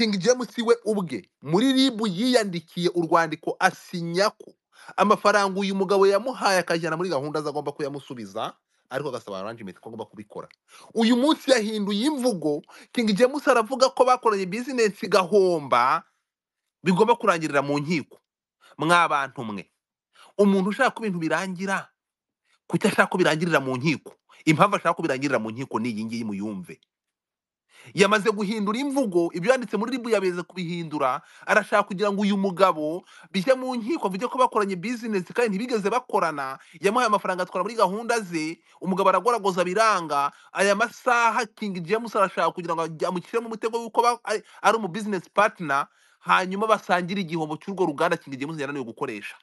King James we ubwe muri RIB yiyandikiye urwandiko asinya ko amafaranga uyu mugabo yamuhaye akajyana muri gahunda ze agomba kuyamusubiza ariko agasaba arangimenti ko agomba kubikora uyu munsi yahinduye imvugo King James aravuga ko bakoranye bizinesi igahomba bigomba kurangirira mu nkiko mwabantu mwe umuntu ushaka ko ibintu birangira kuki ashaka ko birangirira mu nkiko impamvu ashaka ko birangirira mu nkiko ni iyi ngiyi muyumve yamaze guhindura imvugo ibyo yanditse muri ribu yabeze kubihindura arashaka kugira ngo uyu mugabo bijye mu nkiko avuge ko bakoranye bizinesi kandi ntibigeze bakorana yamuhaye amafaranga atwara muri gahunda ze umugabo aragoragoza biranga aya masaha kingi james arashaka kugira ngo amushyire mu w'uko ari umu bizinesi patina hanyuma basangire igihombo cy'urwo ruganda kingi james yananiwe gukoresha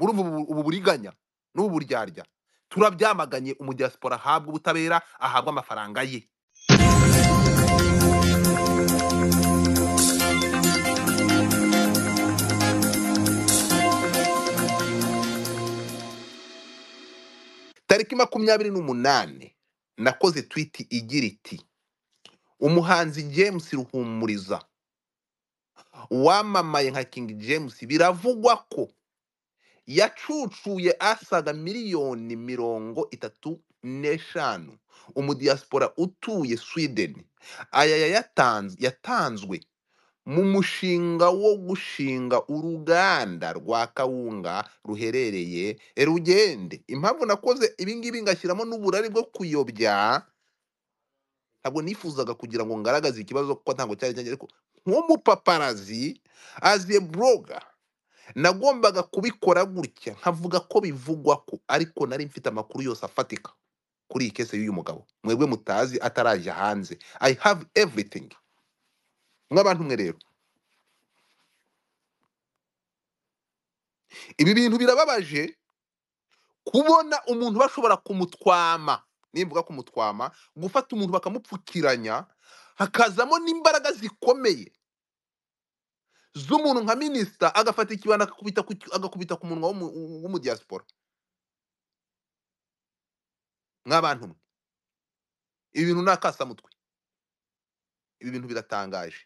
muri ubu buriganya n'ubu buryarya turabyamaganye umudiyasipora ahabwa ubutabera ahabwa amafaranga ye tariki makumyabiri n'umunani nakoze twiti igira iti umuhanzi james ruhumuriza wamamaye nka king james biravugwa ko yacucuye asaga miliyoni mirongo itatu n'eshanu umudiyasipora utuye sweden aya yatanzwe mu mushinga wo gushinga uruganda rwa kawunga ruherereye e rugende impamvu nakoze ibingibi ngashyiramo n'uburari bwo kuyobya ntabwo nifuzaga kugira ngo ngaragaze ikibazo kuko ntabwo cyari cyanjye ariko nk'umupaparazi aziye buroga nagombaga kubikora gutya nkavuga ko bivugwa ko ariko nari mfite amakuru yose afatika kuri iyi kese y'uyu mugabo mwebwe mutazi atarajya hanze i have everything nk'abantu mwe rero ibi bintu birababaje kubona umuntu bashobora kumutwama nimvuga kumutwama gufata umuntu bakamupfukiranya hakazamo n'imbaraga zikomeye z'umuntu nka minisita agafata ikibana agakubita ku munwa w'umudiyasipora nk'abantu mwe ibi bintu ni akasamutwe ibi bintu biratangaje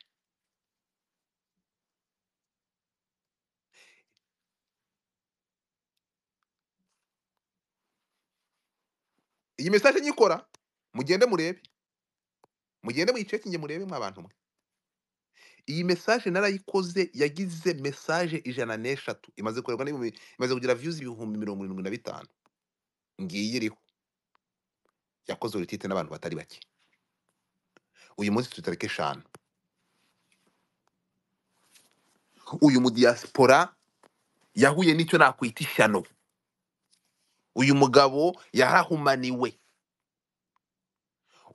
iyi message nyikora mugende murebe mugende muyicekinge murebe mwabantu mwe iyi message narayikoze yagize message ijana n'eshatu imaze kurerwa n'ibihumbi imaze kugira views ibihumbi mirongo irindwi na bitanu ngiyi iriho yakoze urutite n'abantu batari bake uyu munsi tutareka eshanu uyu mu diaspora yahuye n'icyo nakwita ishyano uyu mugabo yarahumaniwe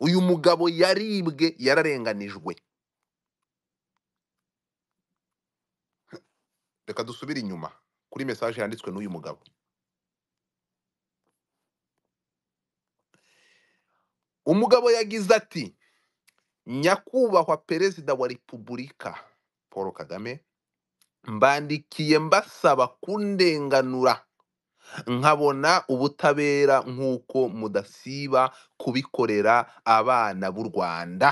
uyu mugabo yaribwe yararenganijwe reka dusubire inyuma kuri mesaje yanditswe n'uyu mugabo umugabo yagize ati nyakubahwa perezida wa repubulika paul kagame mbandikiye mbasaba kundenganura nkabona ubutabera nk'uko mudasiba kubikorera abana b'u rwanda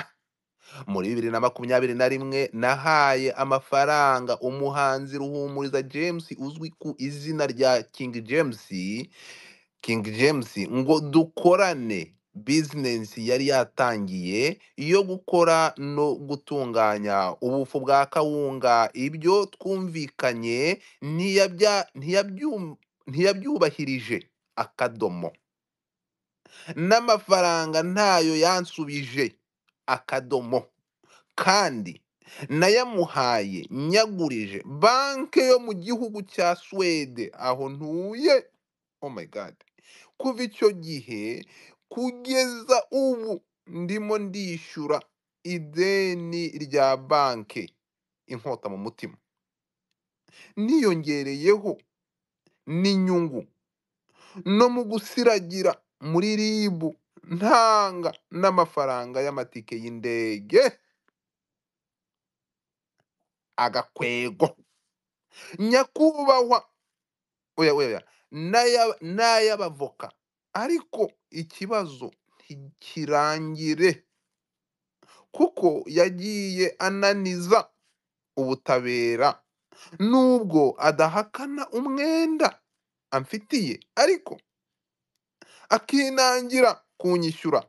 muri bibiri na makumyabiri na rimwe nahaye amafaranga umuhanzi ruhumuriza james uzwi ku izina rya king james king james ngo dukorane bizinesi yari yatangiye yo gukora no gutunganya ubufu bwa kawunga ibyo twumvikanye ntiyabyumva ntiyabyubahirije akadomo n'amafaranga ntayo yansubije akadomo kandi nayamuhaye nyagurije banki yo mu gihugu cya Swede aho ntuye oh my god kuva icyo gihe kugeza ubu ndimo ndishyura ideni rya banki inkota mu mutima niyongereyeho n'inyungu no mu gusiragira muri rib ntanga n'amafaranga y'amatike y'indege agakwego nyakubahwa oya oya n'ay'abavoka ariko ikibazo ntikirangire kuko yagiye ananiza ubutabera nubwo adahakana umwenda amfitiye ariko akinangira kunyishyura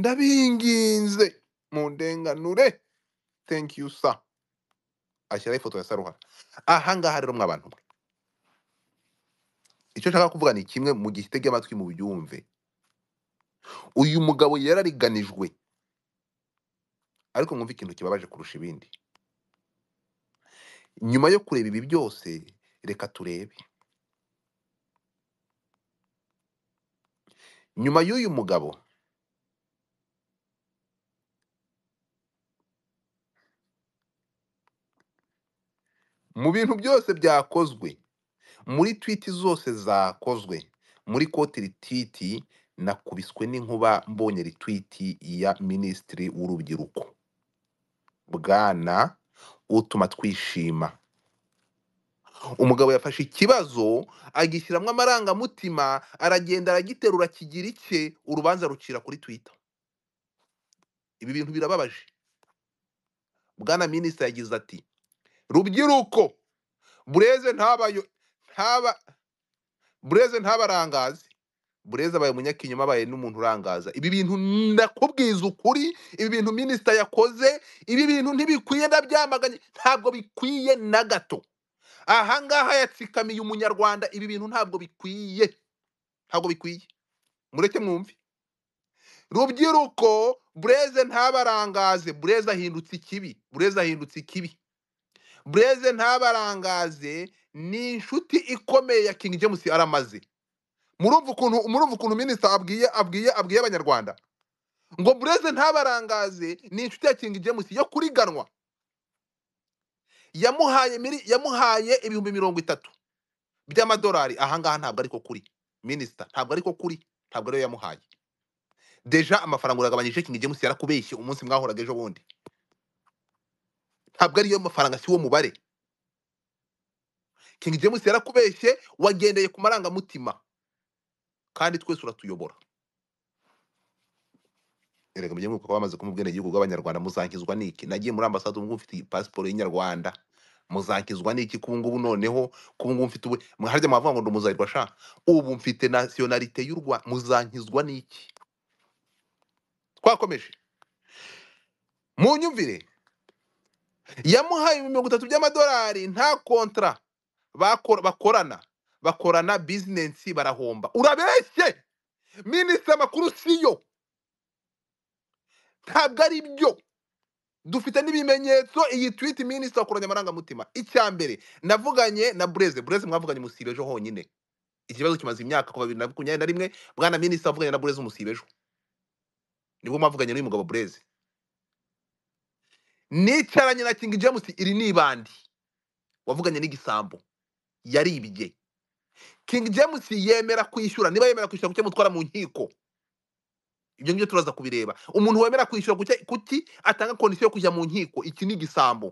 ndabinginze mu ndenganure thank you sir ashyiraho ifoto ya saruhara aha ngaha rero mwabantu mwe icyo nshaka kuvuga ni kimwe mu gihe utege amatwi mu byumve uyu mugabo yarariganijwe ariko mwumve ikintu kibabaje kurusha ibindi nyuma yo kureba ibi byose reka turebe nyuma y'uyu mugabo mu bintu byose byakozwe muri twiti zose zakozwe muri koti ritwiti nakubiswe n'inkuba mbonye ritwiti ya minisitiri w'urubyiruko bwana utuma twishima umugabo yafashe ikibazo agishyiramo amarangamutima aragenda aragiterura kigira icye urubanza rucira kuri twita ibi bintu birababaje bwana minisita yagize ati rubyiruko bureze ntabayo ntaba bureze ntabarangazi bureze abaye umunyakinyoma abaye n'umuntu urangaza ibi bintu ndakubwiza ukuri ibi bintu minisita yakoze ibi bintu ntibikwiye ndabyamaganye ntabwo bikwiye na gato ahangaha yatsikamiye umunyarwanda ibi bintu ntabwo bikwiye ntabwo bikwiye mureke mwumve rubyiruko bureze ntabarangaze bureze ahindutse ikibi bureze ahindutse ikibi bureze ntabarangaze ni inshuti ikomeye ya kingi jemusi aramaze murumva ukuntu murumva ukuntu minisita abwiye abwiye abwiye abanyarwanda ngo bureze ntabarangaze ni inshuti ya kingi James yo kuriganwa yamuhaye yamuhaye ibihumbi mirongo itatu by'amadolari ahangaha ntabwo ariko kuri minisita ntabwo ariko kuri ntabwo ariyo yamuhaye deja amafaranga uragabanyije kingi james yarakubeshye umunsi mwahoraga ejo bundi ntabwo ariyo mafaranga si wo mubare kingi james yarakubeshye wagendeye ku marangamutima kandi twese uratuyobora erega mujye mwuka ko bamaze kuba ubwenegihugu bw'abanyarwanda muzankizwa n'iki nagiye muri ambasade ubu mfite pasiporo y'inyarwanda muzankizwa n'iki kubu ngubu noneho kubu ngubu mfite ubu harya mwavuga ngo ndumuzarirwa sha ubu mfite nasiyonarite y'u rwanda muzankizwa n'iki twakomeje mu nyumvire yamuhaye mirongo itatu by'amadolari nta kontra bakorana bakorana bizinesi barahomba urabeshye minisitiri amakuru siyo ntabwo ari byo dufite n'ibimenyetso iyi twiti minisita wakoranye amarangamutima icya mbere navuganye na bureze bureze mwavuganye umusibejo honyine ikibazo kimaze imyaka kuva bibiri na makumyabiri na rimwe bwana minisita avuganye na bureze umusibejo nibo mwavuganye n'uyu mugabo bureze nicaranye na kingi james iri ni ibandi wavuganye n'igisambo yaribye kingi james yemera kwishyura niba yemera kwishyura kucyo mutwara mu nkiko ibyo ngibyo turaza kubireba umuntu wemera kwishyura kuki atanga kondisiyo yo kujya mu nkiko iki ni igisambo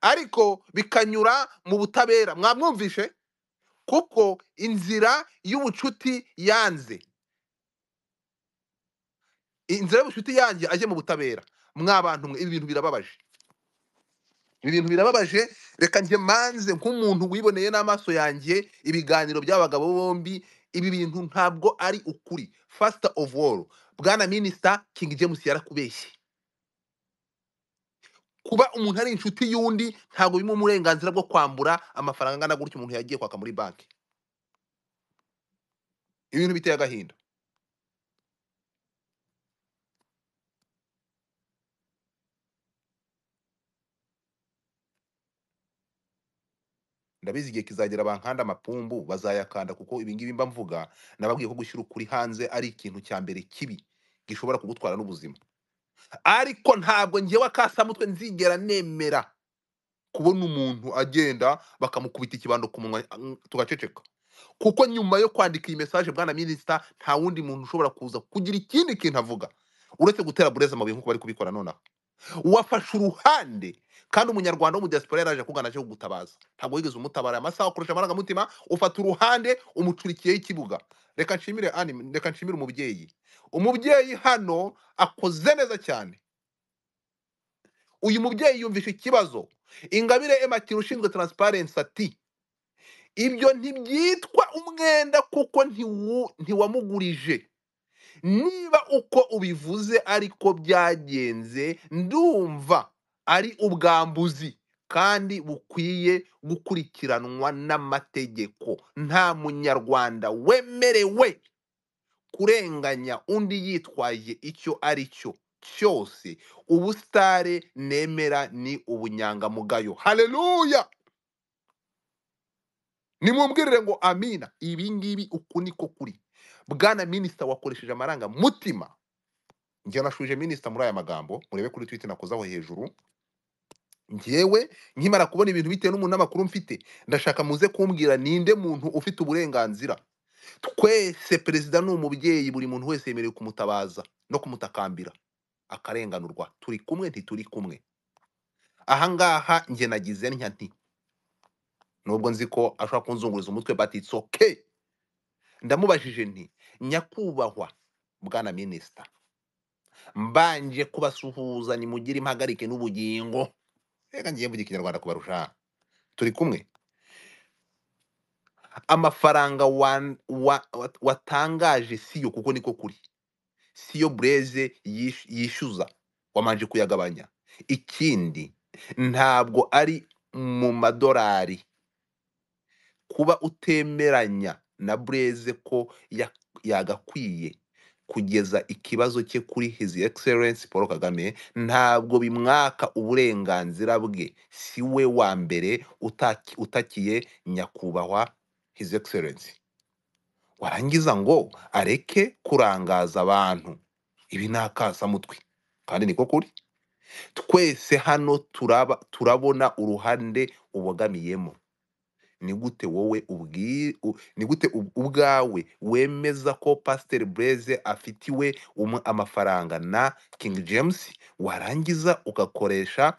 ariko bikanyura mu butabera mwamwumvishe kuko inzira y'ubucuti yanze inzira y'ubucuti yanjye ajye mu butabera mwabantu mwe ibi bintu birababaje ibi bintu birababaje reka njye manze nk'umuntu wiboneye n'amaso yanjye ibiganiro by'abagabo bombi ibi bintu ntabwo ari ukuri fasita ofu woru bwana minisita kingi james yarakubeshye kuba umuntu ari inshuti y'undi ntabwo birimo uburenganzira bwo kwambura amafaranga angana gutyo umuntu yagiye kwaka muri banki ibintu biteye agahinda ndabizi igihe kizagera bankanda amapumbu bazayakanda kuko ibingibi mba mvuga nababwiye ko gushyira ukuri hanze ari ikintu cya mbere kibi gishobora kugutwara n'ubuzima ariko ntabwo ngewe akasamutwe nzigera nemera kubona umuntu agenda bakamukubita ikibando ku munwa mm, tugaceceka kuko nyuma yo kwandika iyi mesaje bwana minisita nta wundi muntu ushobora kuza kugira ikindi kintu avuga uretse gutera bureze amabuye nk'uko bari kubikora nonaha wafashe uruhande kandi umunyarwanda wo mu diaspora yaraje akugana aje kugutabaza ntabwo wigeze umutabara amasaha ukoresha amarangamutima ufata uruhande umucurikiyeho ikibuga reka nshimire anime reka nshimire umubyeyi umubyeyi hano akoze neza cyane uyu mubyeyi yumvisha ikibazo ingabire ematira ushinzwe taransiparensi ati ibyo ntibyitwa umwenda kuko ntiwamugurije niba uko ubivuze ariko byagenze ndumva ari ubwambuzi kandi bukwiye gukurikiranwa n'amategeko nta munyarwanda wemerewe kurenganya undi yitwaje icyo ari cyo cyose ubusitare nemera ni ubunyangamugayo hareruya nimubwirire ngo amina ibingibi ngibi uku niko kuri bwana minisita wakoresheje amarangamutima njyewe nashuje minisita muri aya magambo murebe kuri twite nakozaho hejuru ngewe nkimara kubona ibintu bitewe n'umuntu n'amakuru mfite ndashaka muze kumbwira ninde muntu ufite uburenganzira twese perezida ni umubyeyi buri muntu wese yemerewe kumutabaza no kumutakambira akarenganurwa turi kumwe ntituri kumwe ahangaha njye nagize ntya nti nubwo nzi ko ashobora kunzunguriza umutwe batitse oke ndamubajije nti nyakubahwa bwana minisita mbanje kubasuhuza nimugire impagarike n'ubugingo reka ngiye mvuga ikinyarwanda kubarusha turi kumwe amafaranga watangaje siyo kuko niko kuri siyo bureze yishyuza wamanje kuyagabanya ikindi ntabwo ari mu madorari kuba utemeranya na bureze ko yagakwiye kugeza ikibazo cye kuri his egiserensi paul kagame ntabwo bimwaka uburenganzira bwe si we wa mbere utakiye nyakubahwa his egiserensi warangiza ngo areke kurangaza abantu ibi ni akasamutwe kandi niko kuri twese hano turabona uruhande ubogamiyemo ni gute wowe ubwi ni gute ubwawe wemeza ko pasiteri bureze afitiwe um, amafaranga na King james warangiza ugakoresha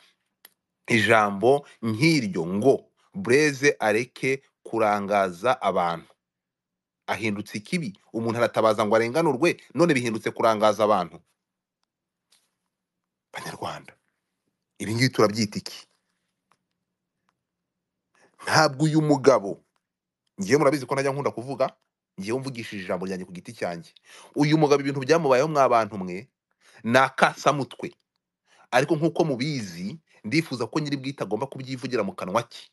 ijambo nk'iryo ngo bureze areke kurangaza abantu ahindutse ikibi umuntu aratabaza ngo arenganurwe none bihindutse kurangaza abantu banyarwanda ibi ngibi turabyita iki ntabwo uyu mugabo ngewe murabizi ko najya nkunda kuvuga ngewe mvugishije ijambo ryanjye ku giti cyanjye uyu mugabo ibintu byamubayeho mwabantu mwe ni akasamutwe ariko nk'uko mubizi ndifuza ko nyiri bwite agomba kubyivugira mu kanwa ke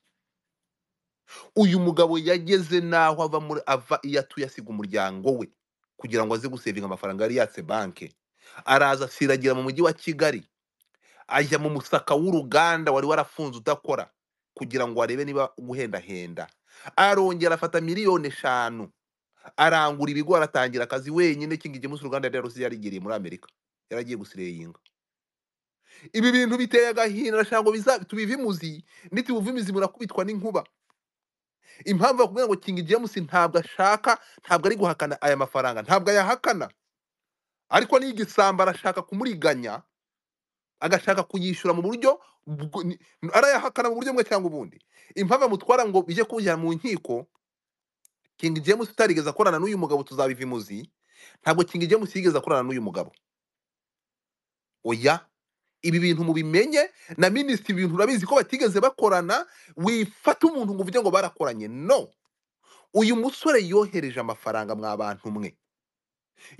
uyu mugabo yageze n'aho ava muri ava iyo atuye asiga umuryango we kugira ngo aze gusevinga amafaranga yari yatse banke araza asiragira mu mujyi wa kigali ajya mu musaka w'uruganda wari warafunze udakora kugira ngo arebe niba guhendahenda arongera afata miliyoni eshanu arangura ibigo aratangira akazi wenyine kingi munsi uruganda rya rusizi yarigiriye muri amerika yaragiye gusireyinga ibi bintu biteye agahinda arashaka ngo tubive imuzi nitubuve imizi murakubitwa n'inkuba impamvu bakubwira ngo kingi james ntabwo ashaka ntabwo ari guhakana aya mafaranga ntabwo ayahakana ariko n'igisamba arashaka kumuriganya agashaka kuyishyura mu buryo arayahakana mu buryo bumwe cyangwa ubundi impamvu amutwara ngo bijye kujya mu nkiko Kingi James utarigeze akorana n'uyu mugabo tuzabiva imuzi ntabwo Kingi James yigeze akorana n'uyu mugabo oya ibi bintu mubimenye na minisitiri ibintu urabizi ko batigeze bakorana wifata umuntu ngo uvuge ngo barakoranye no uyu musore yohereje amafaranga mwa bantu mwe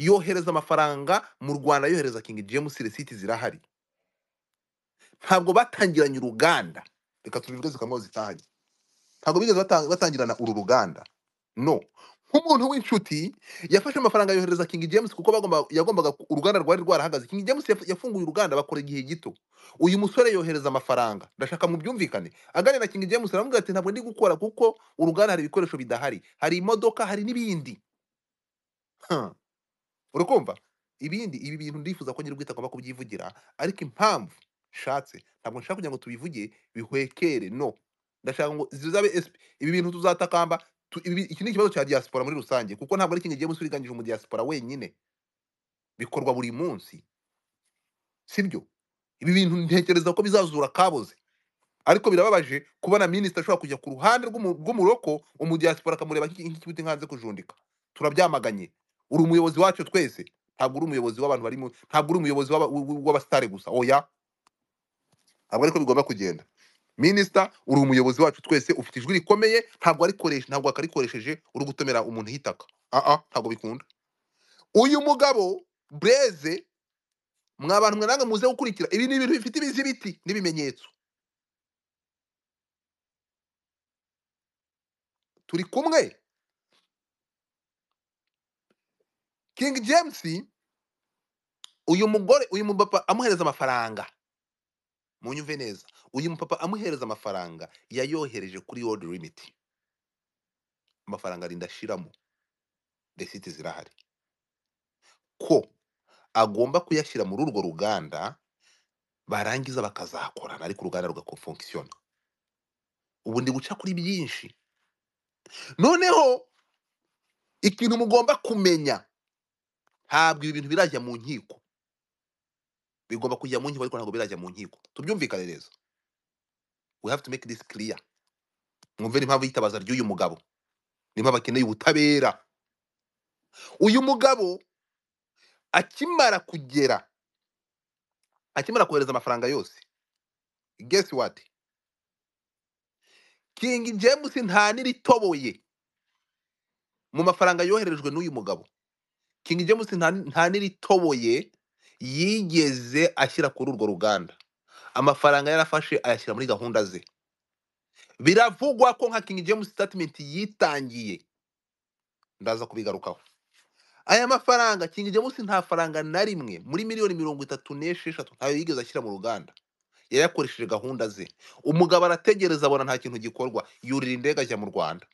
yohereza amafaranga mu rwanda yohereza Kingi James resiti zirahari ntabwo batangiranye uruganda reka tubivuge zikamuho zitahanye ntabwo bigeze batangirana uru ruganda no nk'umuntu w'inshuti yafashe amafaranga yohereza Kingi James kuko bagomba yagombaga uruganda rwari rwarahagaze King James yaf- yafunguye uruganda bakora igihe gito uyu musore yohereza amafaranga ndashaka mu byumvikane aganira na Kingi James aramubwira ati ntabwo ndi gukora kuko uruganda hari ibikoresho bidahari hari imodoka hari n'ibindi Huh. kumva ibindi ibi bintu ndifuza ko nyir'ubwite agomba kubyivugira ariko impamvu nshatse ntabwo nshaka kugira ngo tubivuge bihwekere no ndashaka ngo zizabe ibi bintu tuzatakamba iki ni ikibazo cya diaspora muri rusange kuko ntabwo ari ikintu gihe musuriganyije umu diaspora wenyine bikorwa buri munsi sibyo ibi bintu ntekereza ko bizazura kaboze ariko birababaje kubona minisita ashobora kujya ku ruhande rw'umuroko umudiaspora akamureba nk'ikibuti nkanze kujundika turabyamaganye uri umuyobozi wacu twese ntabwo uri umuyobozi w'abantu barimo ntabwo uri umuyobozi w'abasitare gusa oya ntabwo ariko bigomba kugenda minisita uri umuyobozi wacu twese ufite ijwi rikomeye ntabwo arikoresha ntabwo akarikoresheje uri gutomera umuntu hitaka aha ah, ntabwo bikunda uyu mugabo bureze mwa bantu mwaranga muze gukurikira ibi ni ibintu bifite ibizibiti n'ibimenyetso turi kumwe king james uyu mugore uyu mupapa amuhereza amafaranga munyumve neza uyu mupapa amuhereza amafaranga yayohereje kuri world limit amafaranga arinda ashiramo resiti zirahari ko agomba kuyashyira muri urwo ruganda barangiza bakazakorana ariko uruganda rugakofunkisiyona ubu ndi guca kuri byinshi noneho ikintu mugomba kumenya ntabwo ibi bintu birajya mu nkiko bigomba kujya mu nkiko ariko ntabwo birajya mu nkiko tubyumvikane neza we have to make this clear mwumve n'impamvu yitabaza ry'uyu mugabo ni nimpamvu akeneye ubutabera uyu mugabo akimara kugera akimara kohereza amafaranga yose guess what King James nta n'iritoboye mu mafaranga yoherejwe n'uyu mugabo King James nta n'iritoboye yigeze ashyira kuri urwo ruganda amafaranga yarafashe ayashyira muri gahunda ze biravugwa ko nka King James statement yitangiye ndaza kubigarukaho aya mafaranga King James nta faranga na rimwe muri miliyoni mirongo itatu n'esheshatu ntayo yigeze ashyira mu ruganda yayakoresheje gahunda ze umugabo arategereza abona nta kintu gikorwa yurira indege ajya mu rwanda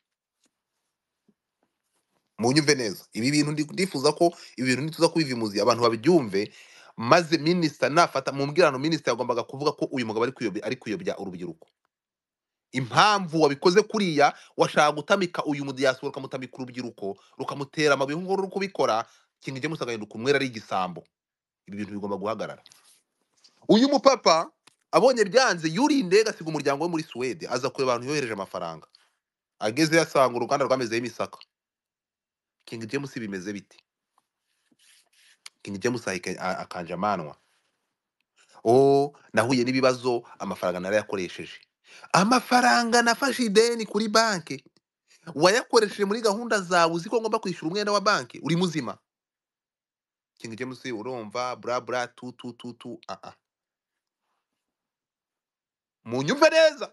munyumve neza ibi bintu ndifuza ko ibi bintu nituza kubivimuzi abantu babyumve maze minisita nafata mu mbwirano minisita yagombaga kuvuga ko uyu mugabo ari kuyobya ari kuyobya urubyiruko impamvu wabikoze kuriya washaka gutamika uyu mudiyasipora ukamutamika urubyiruko rukamutera amabuye nk'uko ruri kubikora kintu igiye musagahinduka umwera ari igisambo ibi bintu bigomba guhagarara uyu mupapa abonye byanze yuriye indege asiga umuryango we muri suwede aza kureba abantu yohereje amafaranga ageze asanga uruganda rwamezeho imisaka King James bimeze bite King James ahika- amanwa oh nahuye n'ibibazo amafaranga narayakoresheje amafaranga nafashe ideni kuri banki wayakoresheje muri gahunda zawe uzi ko ngomba kwishyura umwenda wa banki uri muzima King James urumva bra bra tu tu tu tu ah munyumve neza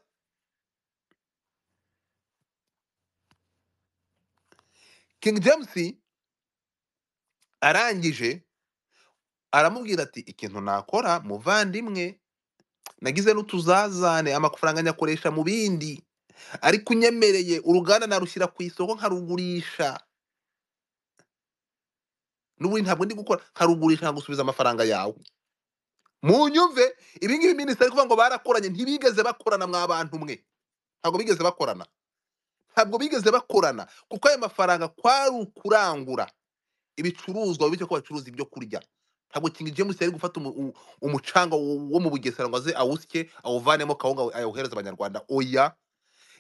King James arangije aramubwira ati ikintu nakora muvandimwe nagize n'utuzazane amafaranga nyakoresha mu bindi ariko unyemereye uruganda narushyira ku isoko nkarugurisha n'ubundi ntabwo ndi gukora nkarugurisha nkagusubiza amafaranga yawe mu nyumve ibingibi minisitiri ari kuvuga ngo barakoranye ntibigeze bakorana mwa bantu mwe ntabwo bigeze bakorana ntabwo bigeze bakorana kuko ayo mafaranga kwari ukurangura ibicuruzwa bityo ko bacuruza ibyo kurya ntabwo kingi james yari gufata umucanga wo mu bugesera ngo aze awusye awuvanemo kawunga ayohereza abanyarwanda oya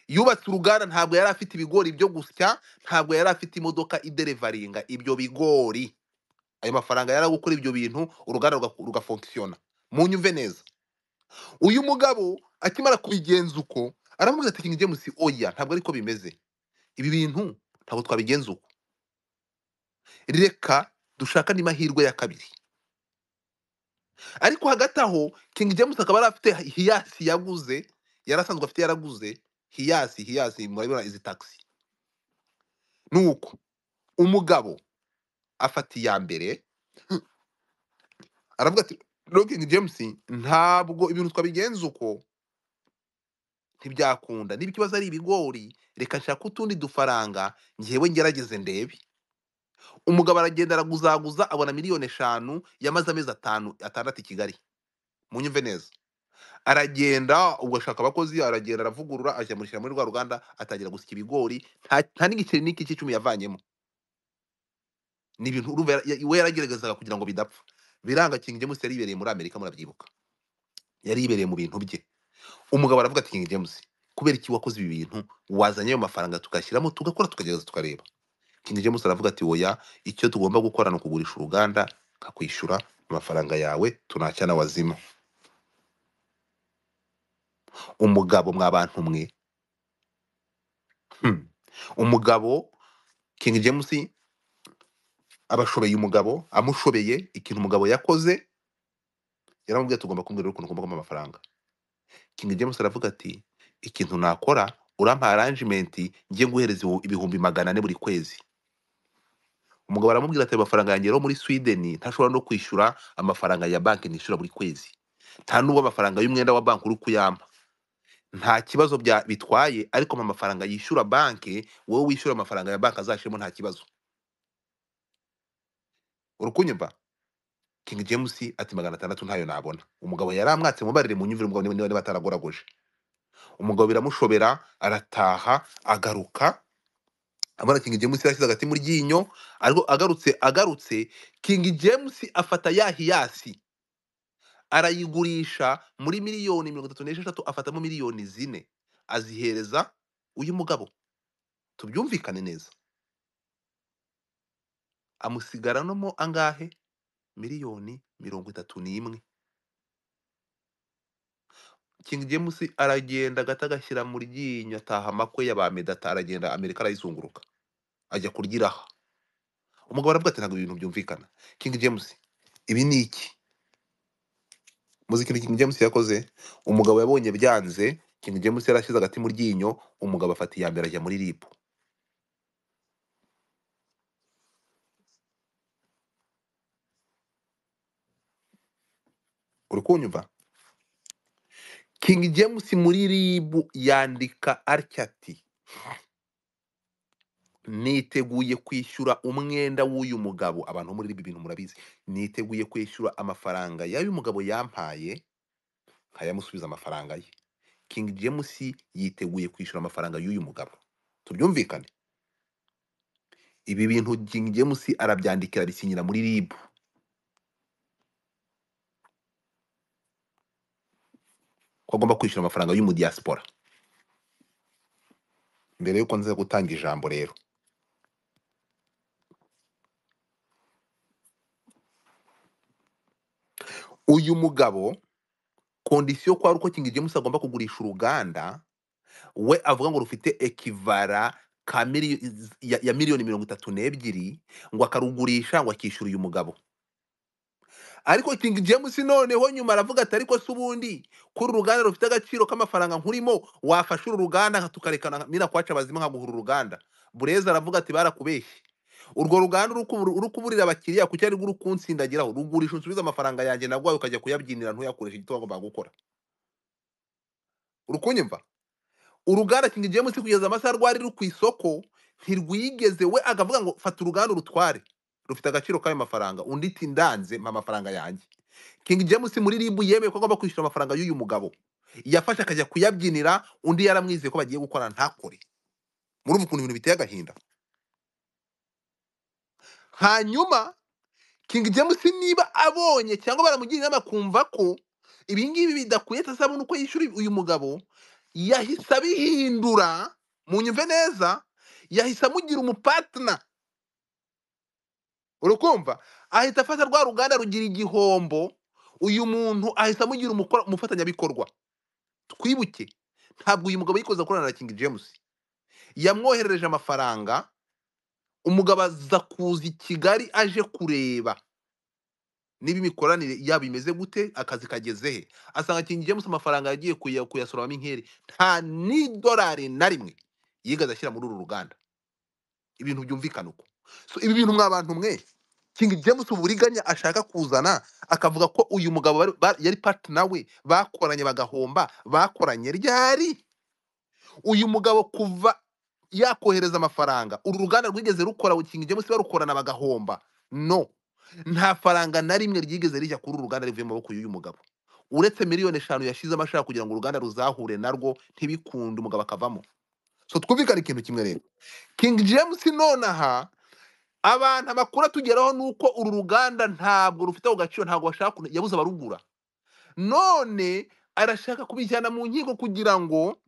yubatse uruganda ntabwo yari afite ibigori byo gusya ntabwo yari afite imodoka iderevaringa ibyo bigori ayo mafaranga yari gukora ibyo bintu uruganda rugafonkisiyona munyumve neza uyu mugabo akimara kubigenza uko aramubuze ati King James oya ntabwo ariko bimeze ibi bintu ntabwo twabigenza uko reka dushaka mahirwe ya kabiri ariko hagati aho King James akaba yari afite hiyasi yaguze yari asanzwe afite yaraguze hiyasi hiyasi murabibona izi taxi ni uko umugabo afata iya mbere hmm, aravuga ati King James ntabwo ibintu twabigenza uko ntibyakunda niba ikibazo ari ibigori reka nshake utundi dufaranga njyewe ngerageze ndebe umugabo aragenda araguzaguza abona miliyoni eshanu yamaze amezi atanu atandatu i kigali munyumve neza aragenda ubwo ashaka abakozi aragenda aravugurura ajya murishyira muri rwa ruganda atangira gusya ibigori nta n'igiceri n'iki cy'icumi yavanyemo ni ibintu we yarageragezaga kugira ngo bidapfa biranga kingi james yari yibereye muri amerika murabyibuka yari yibereye mu bintu bye umugabo aravuga ati kingi james kubera iki wakoze ibi bintu wazanye ayo mafaranga tugashyiramo tugakora tukageza tukareba kingi james aravuga ati oya icyo tugomba gukora ni ukugurisha uruganda nkakwishyura amafaranga yawe tunacyana wazima umugabo mwa bantu mwe hmm. umugabo King james abashobeye umugabo amushobeye ikintu umugabo yakoze yaramubwiye tugomba kumwereka ukuntu ugomba kubona amafaranga King James aravuga ati ikintu nakora urampa arrangement njye nguhereza ibihumbi magana ane buri kwezi umugabo aramubwira ati amafaranga yanjye yo muri Sweden ntashobora no kwishyura amafaranga ya banki nishyura buri kwezi nta n'ubwo amafaranga y'umwenda wa banki uri kuyampa nta kibazo bya bitwaye ariko amafaranga yishyura banki wowe wishyura amafaranga ya banki azashyiramo nta kibazo uri kunyumva King James ati magana atandatu ntayo nabona umugabo yari amwatse mubarire mu nyumvire umugabo niba niba ataragoragoje umugabo biramushobera arataha agaruka abona King James yashyize agati mu ryinyo ariko agarutse agarutse King James afata ya hiyasi arayigurisha muri miliyoni mirongo itatu n'esheshatu afatamo miliyoni zine azihereza uyu mugabo tubyumvikane neza amusigaranomo angahe miliyoni mirongo itatu n'imwe King James aragenda agata agashyira mu ryinyo ataha amakwe ya ba medata aragenda amerika arayizunguruka ajya kuryiraha umugabo aravuga ati ntabwo ibintu byumvikana King James ibi ni iki muziki King James yakoze umugabo yabonye byanze King James yarashyize agati mu ryinyo umugabo afata iya mbere ajya muri ribu uri kunyumva king james muri rib yandika atya ati niteguye kwishyura umwenda w'uyu mugabo abantu muri ibi bintu murabizi niteguye kwishyura amafaranga y'uyu mugabo yampaye nkayamusubiza amafaranga ye king james yiteguye kwishyura amafaranga y'uyu mugabo tubyumvikane ibi bintu king james arabyandikira abisinyira muri ribu ko agomba kwishyura amafaranga y'umudiyasipora mbere yuko nza gutanga ijambo rero uyu mugabo kondisiyo kwa rukokingi james agomba kugurisha uruganda we avuga ngo rufite ekivara ya miliyoni mirongo itatu n'ebyiri ngo akarugurisha ngo akishyura uyu mugabo ariko King James noneho nyuma aravuga ati ariko si ubundi kuri uruganda rufite agaciro k'amafaranga nkurimo wafashe uru ruganda tukarekana mina kwaca bazima nkaguhura uruganda bureza aravuga ati barakubeshye urwo ruganda uri kuburira abakiriya kuki ari uri kuntsindagiraho rugurisha unsubize amafaranga yanjye nagwaye ukajya kuyabyinira ntuyakoreshe igitabo ngo bagukora urukunyumva uruganda King James kugeza amasaha rwari ruri ku isoko ntirwigeze we akavuga ngo fata uruganda urutware rufite agaciro k'ayo mafaranga undi iti ndanze mpa amafaranga yanjye King James muri ribu yemeye ko agomba kwishyura amafaranga y'uyu mugabo yafashe akajya kuyabyinira undi yaramwizeye ko bagiye gukora ntakore murumva ukuntu ibintu biteye agahinda hanyuma King James niba abonye cyangwa baramugira inama kumva ko ibingibi bidakwiye atasabona uko yishyura uyu mugabo yahise abihindura mu nyumve neza yahise amugira umupatina urukumva ahita afata rwa ruganda rugira igihombo uyu muntu ahita amugira umufatanyabikorwa twibuke ntabwo uyu mugabo yikoza akorana na kingi james yamwoherereje amafaranga umugabo aza kuza i kigali aje kureba niba imikoranire yaba imeze gute akazi kageze he asanga kingi james amafaranga yagiye kuyasoramo inkeri nta n'idolari na rimwe yigaze ashyira muri uru ruganda ibintu byumvikana uko ibi bintu mwabantu mwe King james uburiganya ashaka kuzana akavuga ko uyu mugabo bari- ba- yari partner we bakoranye bagahomba bakoranye ryari uyu mugabo kuva yakohereza amafaranga uru ruganda rwigeze rukora kingi james barukorana bagahomba no nta faranga na rimwe ryigeze rijya kuri uru ruganda rivuye mu maboko y'uyu mugabo uretse miliyoni eshanu yashizemo ashaka kugira ngo uruganda ruzahure narwo ntibikunde umugabo akavamo so twumvikane ikintu kimwe rero king james nonaha abantu bakura tugeraho ni uko uru ruganda ntabwo rufite ako gaciro ntabwo bashaka yabuze abarugura none arashaka kubijyana mu nkiko kugira ngo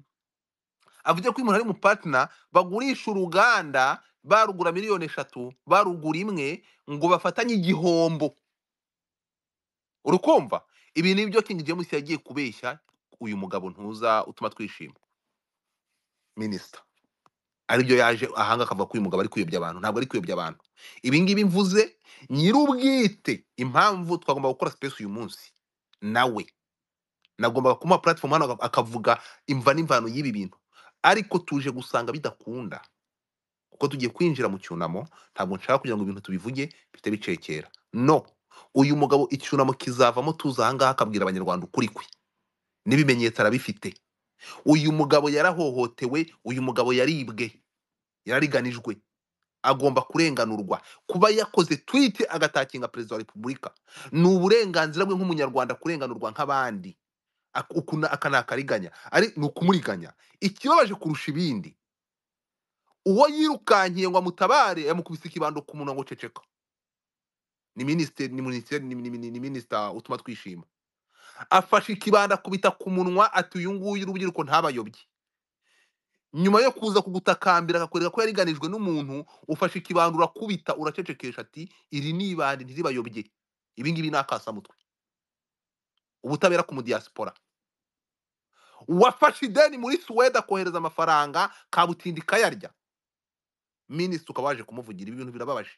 avuge ko umuntu ari mu patina bagurisha uruganda barugura miliyoni eshatu barugura imwe ngo bafatanye igihombo urukumva ibi ni byo kingi james yagiye kubeshya uyu mugabo ntuza utuma twishima minisita aribyo yaje ahanga akavuga kuri uyu mugabo ari kuyobya abantu ntabwo ari kuyobya abantu ibingibi mvuze nyir'ubwite impamvu twagomba gukora sipesi uyu munsi nawe nagombaga kumuha puratifomu hano akavuga imva n'imvano y'ibi bintu ariko tuje gusanga bidakunda kuko tugiye kwinjira mu cyunamo ntabwo nshaka kugira ngo ibintu tubivuge bihite bicekera no uyu mugabo icyunamo kizavamo tuza ahangaha akabwira abanyarwanda ukuri kwe n'ibimenyetso arabifite uyu mugabo yarahohotewe uyu mugabo yaribwe yarariganijwe agomba kurenganurwa kuba yakoze twite agatakinga perezida wa repubulika ni uburenganzira bwe nk'umunyarwanda kurenganurwa nk'abandi aka ni ari ni ukumuriganya ikibabaje kurusha ibindi uwo yirukankiye ngo amutabare yamukubise ikibando ku munwa ngo ceceka ni minisitiri ni ni minisita utuma twishima afashe ikibanda akubita ku munwa ati uyu nguyu urubyiruko ntabayobye nyuma yo kuza kugutakambira akakwereka ko yariganijwe n'umuntu ufashe ikibanda urakubita uracecekesha ati iri ni ibandi ntiribayobye ibi ngibi ni akasamutwe ubutabera ku mudiyasipora wafashe ideni muri Suweda kohereza amafaranga kabutindi kayarya minisitiri ukaba waje kumuvugira ibintu birababaje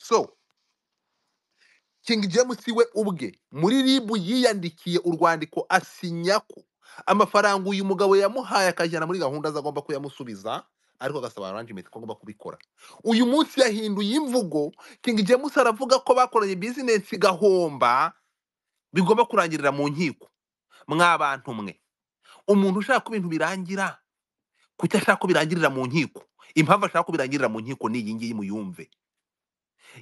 so King James we ubwe muri RIB yiyandikiye urwandiko asinya ko amafaranga uyu mugabo yamuhaye akajyana muri gahunda ze agomba kuyamusubiza ariko agasaba arangimenti ko agomba kubikora uyu munsi yahinduye imvugo King James aravuga ko bakoranye bizinesi gahomba bigomba kurangirira mu nkiko mwabantu mwe umuntu ushaka ko ibintu birangira kuki ashaka ko birangirira mu nkiko impamvu ashaka ko birangirira mu nkiko ni iyi ngiyi muyumve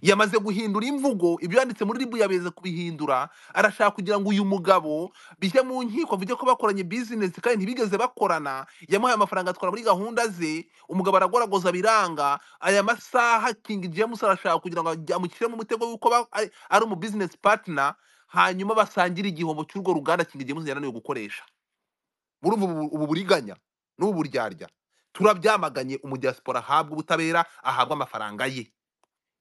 yamaze guhindura imvugo ibyo yanditse muri ribu yabeze kubihindura arashaka kugira ngo uyu mugabo bijye mu nkiko avuge ko bakoranye bizinesi kandi ntibigeze bakorana yamuhaye amafaranga atwara muri gahunda ze umugabo aragoragoza biranga aya masaha kingi james arashaka kugira ngo amushyire mu mutego w'uko ari umu bizinesi patina hanyuma basangire igihombo cy'urwo ruganda kingi james yananiwe gukoresha muri ubu buriganya n'ubu buryarya turabyamaganye umudiyasipora ahabwa ubutabera ahabwa amafaranga ye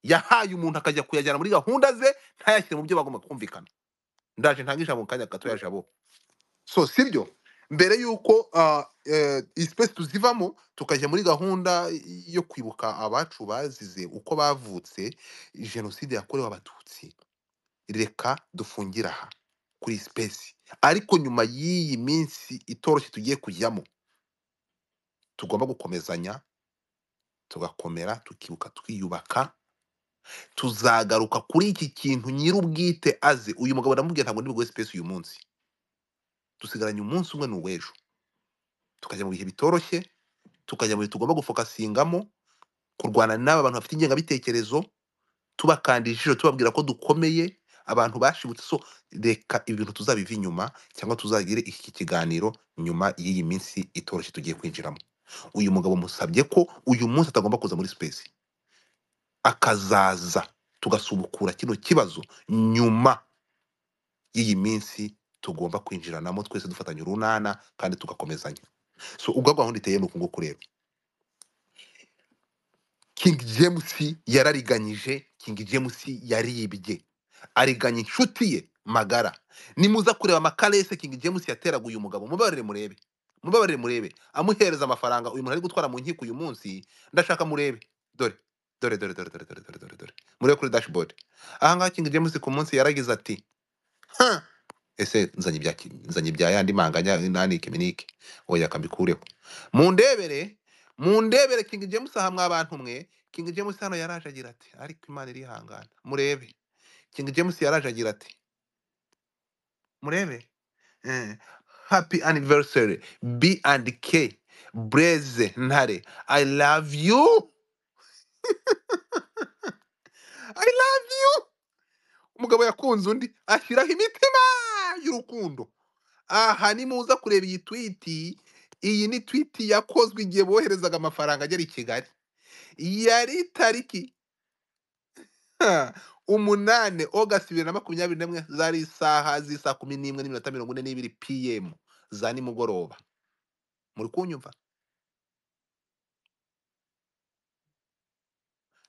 yahaye umuntu akajya kuyajyana muri gahunda ze ntayashyire mu byo bagomba kumvikana ndaje ntange mu kanya gato jabo so si byo mbere y'uko isipesi ah, eh, tuzivamo tukajya muri gahunda yo kwibuka abacu bazize uko bavutse jenoside yakorewe abatutsi reka dufungira aha kuri sipesi ariko nyuma y'iyi minsi itoroshye tugiye kujyamo tugomba gukomezanya tugakomera tukibuka twiyubaka tuzagaruka kuri iki kintu nyir'ubwite azi uyu mugabo ndamubwira ntabwo ndi buguhe sipesi uyu munsi dusigaranye umunsi umwe ni uw'ejo tukajya mu bihe bitoroshye tukajya mu bihe tugomba gufokasingamo kurwana n'aba bantu bafite ingengabitekerezo tubakandira ijisho tubabwira ko dukomeye abantu bashibutse so reka ibintu tuzabiva inyuma cyangwa tuzagire iki kiganiro nyuma y'iyi minsi itoroshye tugiye kwinjiramo uyu mugabo musabye ko uyu munsi atagomba kuza muri sipesi akazaza tugasubukura kino kibazo nyuma y'iyi minsi tugomba kwinjiranamo twese dufatanya urunana kandi tugakomezanya so ubwo gahunda iteye ni uku nguku rero king james yarariganyije Kingi james yaribye ariganya inshuti ye magara nimuza kureba amakarese king james yateraga uyu mugabo mubabarire murebe mubabare murebe amuhereza amafaranga uyu muntu ari gutwara mu nkiko uyu munsi ndashaka murebe dore dore dore dore dore dore dore dore dore murebe kuri dashboard ahangaha king james ku munsi yaragize ati ese nzanye ibya ki- nzanye ibya yandi manganya nanike minike oya kambikureho mundebere mundebere king james aha mwa umwe mwe king james hano yaraje agira ati ariko imana irihangana murebe king james yaraje agira ati murebe eh, happy anniversary b and k ntare i love you I love you umugabo yakunze undi ashyiraho imitima y'urukundo aha nimuza kureba iyi twiti iyi ni twiti yakozwe igihe boherezaga amafaranga agera i kigali yari tariki umunani ogasiti bibiri na makumyabiri n'imwe zari isaha z'isaa kumi n'imwe n'iminota mirongo ine n'ibiri pm za nimugoroba muri kunyumva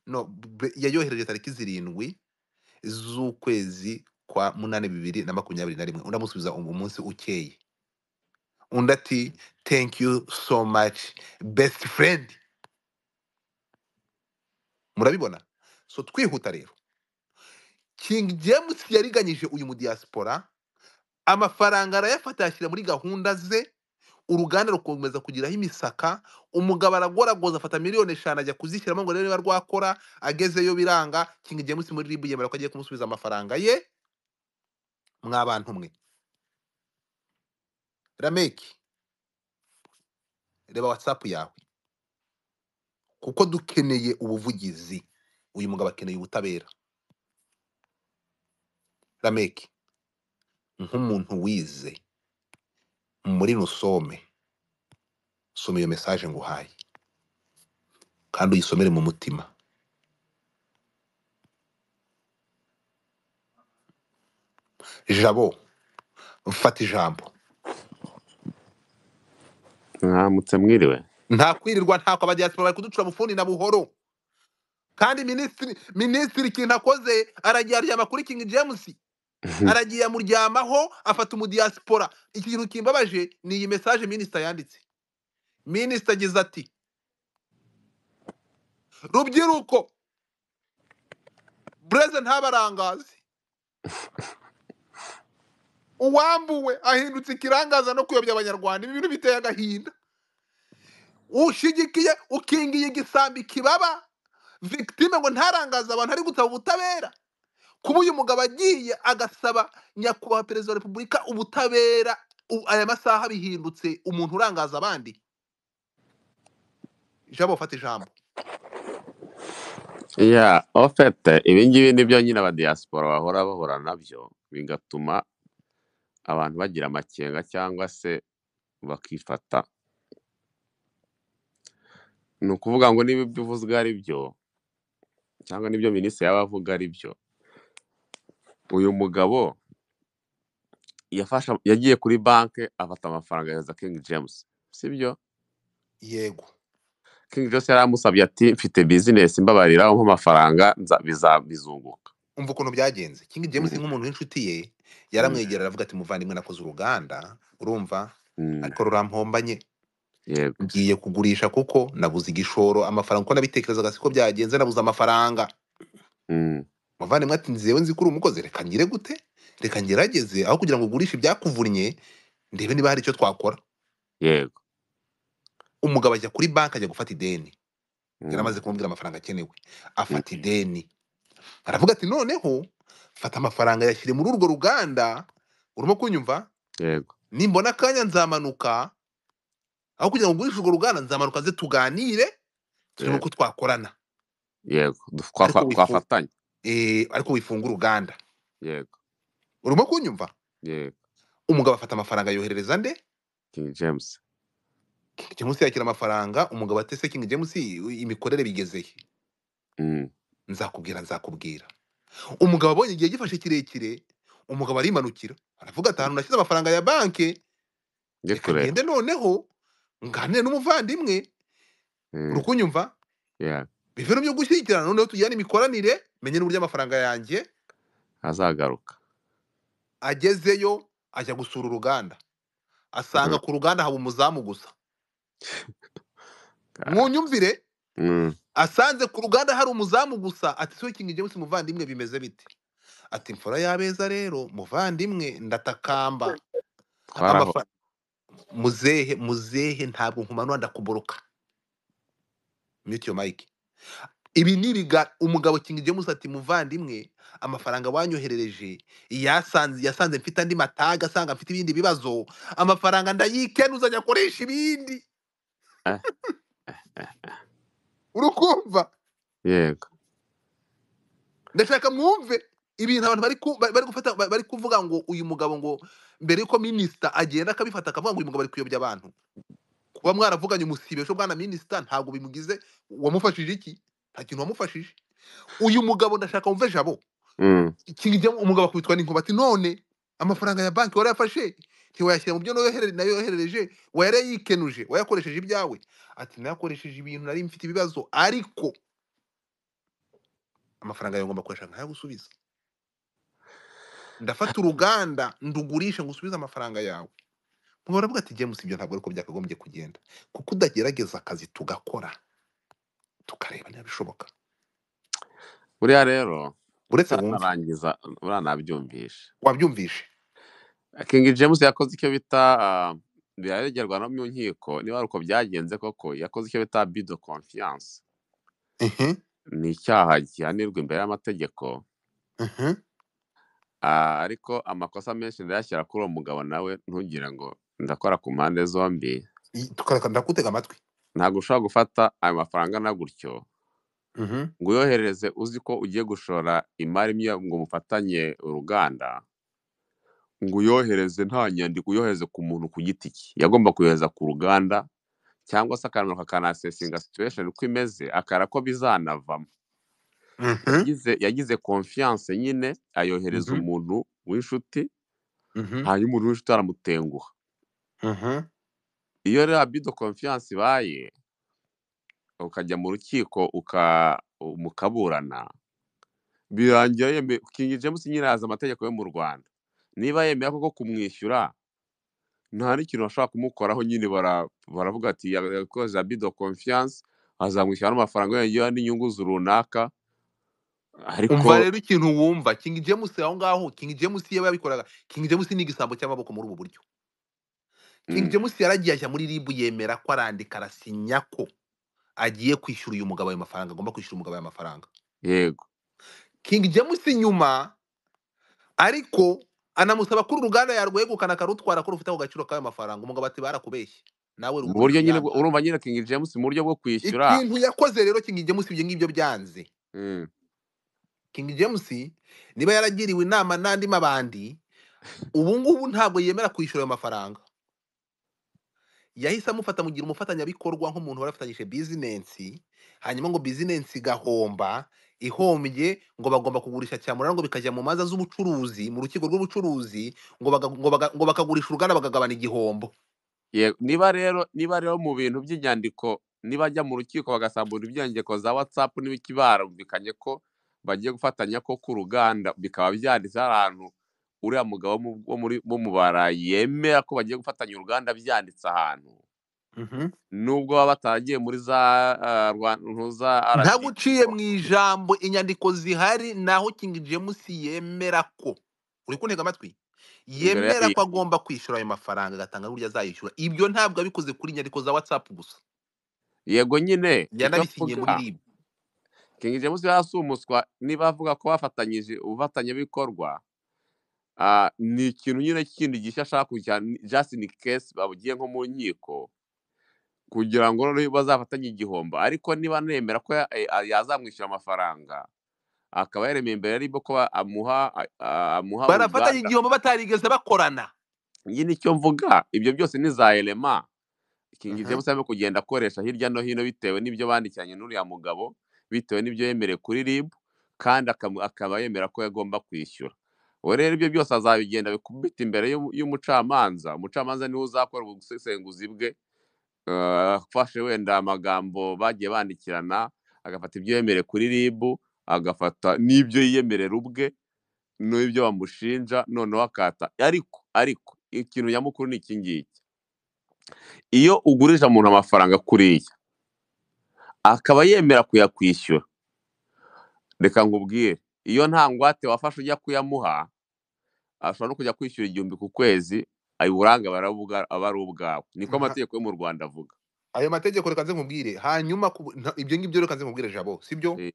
no yayohereje tariki zirindwi z'ukwezi kwa munani bibiri na makumyabiri na rimwe unamusubiza amusubiza umunsi ukeye undi ati thank you so much best friend murabibona so twihuta rero king james yariganyije uyu mu diaspora amafaranga arayafata yashyira muri gahunda ze uruganda rukomeza kugiraho imisaka umugabo aragoragoza afata miliyoni eshanu ajya kuzishyiramo ngo niba rwakora agezeyo biranga kinga igihe munsi muri ribu yemera ko agiye kumusubiza amafaranga ye mwabantu umwe rameki reba watsapu yawe kuko dukeneye ubuvugizi uyu mugabo akeneye ubutabera rameki nk'umuntu wize muri rusome soma iyo message nguhaye kandi uyisomere mu mutima jabo mfata ijambo mwaramutse mwiriwe nta kwirirwa nta kwabadiyaspora bari kuducura mufuni na buhoro kandi minisitiri minisitiri ikintu akoze aragiharyama kuri king james Mhm. aragiye amuryamaho afata umudiyasipora ikintu kimbabaje ni iyi mesaje minisita yanditse minisita agize ati rubyiruko bureze ntabarangaze uwambuwe ahindutse ikirangaza no kuyobya abanyarwanda ibi bintu biteye agahinda ushigikiye ukingiye igisambi kibaba victime ngo ntarangaze abantu ari gutaba ubutabera kuba uyu mugabo agiye agasaba nyakubahwa perezida wa repubulika ubutabera aya masaha bihindutse umuntu urangaza abandi ijambo ufata ijambo ya ofete ibingibi ni byo nyine abadiyasipora bahora bahura nabyo bigatuma abantu bagira amakenga cyangwa se bakifata ni ukuvuga ngo niba ibyo uvuzwe ari byo cyangwa n'ibyo minisitiri yaba avuga ari byo Uyu mugabo yafasha yagiye kuri banki afata amafaranga ayoherereza King James, sibyo? Yego. King James yaramusabye ati mfite bizinesi mbabarira umpa amafaranga bizunguka. Umva ukuntu byagenze. King James mm. nk'umuntu w'inshuti ye yaramwegera mm. aravuga ati muvandimwe nakoze uruganda urumva mm. ariko rurampombanye ngiye kugurisha kuko nabuze igishoro amafaranga uko nabitekerezaga siko byagenze nabuze amafaranga. umuvandimwe ati nzewe nzi ko uri umukozi reka ngire gute reka ngerageze aho kugira ngo ugurishe ibyakuvunye ndebe niba hari icyo twakora yego umugabo ajya kuri banki ajya gufata ideni mm. yari amaze kumubwira amafaranga akenewe afata mm. ideni aravuga ati noneho fata amafaranga yashyire muri urwo ruganda urimo kunyumva yego nimbona akanya nzamanuka aho kugira ngo ugurishe urwo ruganda nzamanuka ze tuganire turebe uko twakorana yego twafatanya Eh, ariko wifunga uruganda yego urimo kunyumva yego umugabo afata amafaranga yoherereza nde kingi james kingi james yakira amafaranga umugabo atese kingi james imikorere bigeze he mm. nzakubwira nzakubwira umugabo abonye igihe gifashe kirekire umugabo arimanukira aravuga atanu nashyize amafaranga ya banki reka ngende noneho ngane n'umuvandimwe mm. uri kunyumva bivemo byo gushyigikirana noneho tujyane imikoranire menye n'uburyo amafaranga yanjye azagaruka agezeyo ajya gusura uruganda asanga mm. ku ruganda haba umuzamu gusa mwunyumvire mm. asanze ku ruganda hari umuzamu gusa ati siwe kingi james muvandimwe bimeze bite ati mfura y'abeza rero muvandimwe ndatakamba muzehe muzehe ntabwo nkumanura ndakuboroka mute yo ibi nibiga umugabo King James ati muvandimwe amafaranga wanyoherereje yasanze yasanze mfite andi mataga asanga mfite ibindi bibazo amafaranga ndayikenuza akoresha ibindi eh, urukumva yego ndashaka mwumve ibintu abantu bari bari gufata bari kuvuga ngo uyu mugabo ngo mbere yuko minisita agenda akabifata akavuga ngo uyu mugabo ari kuyobya abantu kuba mwaravuganye umusibesho bwana minisita ntabwo bimugize wamufashije iki nta kintu wamufashije uyu mugabo ndashaka wumve jabo mm. umugabo akubitwa n'inkuba ati none amafaranga ya banki warayafashe ntiwayashyira mu byo nayo yoherereje wayakoresheje ibyawe ati nayakoresheje ibintu nari mfite ibibazo ariko amafaranga yawe ngomba kuyashaka nkayagusubiza ndafata uruganda ndugurisha ngusubize amafaranga yawe mwabona ati james ibyo ntabwo ariko byakagombye kugenda kuko udagerageza akazi tugakora tukareba niba bishoboka buriya rero uretse narangiza buriya nabyumvishe wabyumvishe King james yakoze icyo bita biraregerwa ah, no mu nkiko niba ari uko byagenze koko yakoze icyo bita bido confiance ni icyaha gihanirwa imbere y'amategeko ah, ariko amakosa menshi ndayashyira kuri uwo mugabo nawe ntugire ngo ndakora ku mpande zombi ndakutega amatwi ntabwo ushobora gufata ayo mafaranga na gutyo mm-hmm. ngo uyohereze uzi ko ugiye gushora imari imwe ngo mufatanye uruganda ngo uyohereze nta nyandiko uyohereze ku muntu ku giti cye yagomba kuyohereza ku ruganda cyangwa se akamanuka akanasesinga situwesheni uko imeze akara ko bizanavamo mm-hmm. yagize konfiyanse nyine ayohereza mm-hmm. umuntu w'inshuti hanyuma umuntu w'inshuti aramutenguha Iyo rero abido konfiyanse ibaye ukajya mu rukiko ukamukaburana birangira King James nyine amategeko yo mu Rwanda niba yemera koko kumwishyura nta n'ikintu bashobora kumukoraho nyine baravuga ati yakoze abido konfiyanse azamwishyura n'amafaranga yongera n'inyungu runaka umva rero ikintu wumva King James aho ngaho King James yewe yabikoraga King James ni igisambo cy'amaboko muri ubu buryo King mm. James yaragiye ajya muri ribu yemera ko arandika arasinya ko agiye kwishyura uyu mugabo ayo mafaranga agomba kwishyura umugabo ayo mafaranga yego King James nyuma ariko anamusaba ko uruganda yarwegukana akarutwara ko rufite ako gaciro k'ayo mafaranga umugabo ati barakubeshye nawe mu buryo nyine urumva nyine King James mu buryo bwo kwishyura ikintu yakoze rero King James ibyo ngibyo byanze mm. King James niba yaragiriwe inama n'andi mabandi ubu ngubu ntabwo yemera kwishyura ayo mafaranga yahise amufata mugira umufatanyabikorwa nk'umuntu wari afatanyije bizinesi hanyuma ngo bizinesi igahomba ihombye ngo bagomba kugurisha cyamunara ngo bikajya mu maza z'ubucuruzi mu rukiko rw'ubucuruzi ngo bakagurisha uruganda bakagabana igihombo niba rero niba rero mu bintu by'inyandiko nibajya mu rukiko bagasambura ibyandiko za watsapu n'ibiki barumvikanye ko bagiye gufatanya ko ku ruganda bikaba byanditse ahantu uriya mugabo wo mu barayi yemera ko bagiye gufatanya uruganda byanditse ahantu mm-hmm. nubwo baba bataragiye muri za ah, ntuza ntabwo uciye mu ijambo inyandiko zihari naho kingi jemusi yemera ko uri kuntega amatwi yemera ko agomba kwishyura ayo mafaranga agatanga n'uburyo azayishyura ibyo ntabwo abikoze kuri inyandiko za watsapu gusa yego nyine yanabisinyiye muri ribu kingi jemusi yari niba avuga ko bafatanyije ubufatanyabikorwa ni ikintu nyine kindi gishya ashaka kujya just in case babugiye nko mu nkiko kugira ngo noneho bazafatanye igihombo ariko niba nemera ko e, yazamwishyura amafaranga akaba yaremeye imbere arimo ko amuha amuha barafatanye igihombo batarigeze bakorana iyi ni cyo mvuga ibyo byose ni za erema kingi james arimo kugenda akoresha hirya no hino bitewe n'ibyo bandikiranye n'uriya mugabo bitewe n'ibyo yemerewe kuri rib kandi akaba yemera ko yagomba kwishyura uwo rero ibyo byose azabigenda bikubita imbere y'umucamanza umucamanza niwe uzakora ubusesenguzi bwe afashe eh, wenda amagambo bagiye bandikirana agafata ibyo yemereye kuri ribu agafata n'ibyo yiyemerera ubwe n'ibyo bamushinja noneho akata ariko ariko ikintu nyamukuru ni iki ngiki iyo ugurije umuntu amafaranga kuriya akaba yemera kuyakwishyura reka nkubwire iyo nta ngwate wafashe ujya kuyamuha ashobora no kujya kwishyura igihumbi ku kwezi ayo ayiburanga aba ari ubwawe niko amategeko yo mu rwanda avuga ayo mategeko reka nze mubwire hanyuma ibyo ngibyo reka nze mubwire jabo sibyo eh.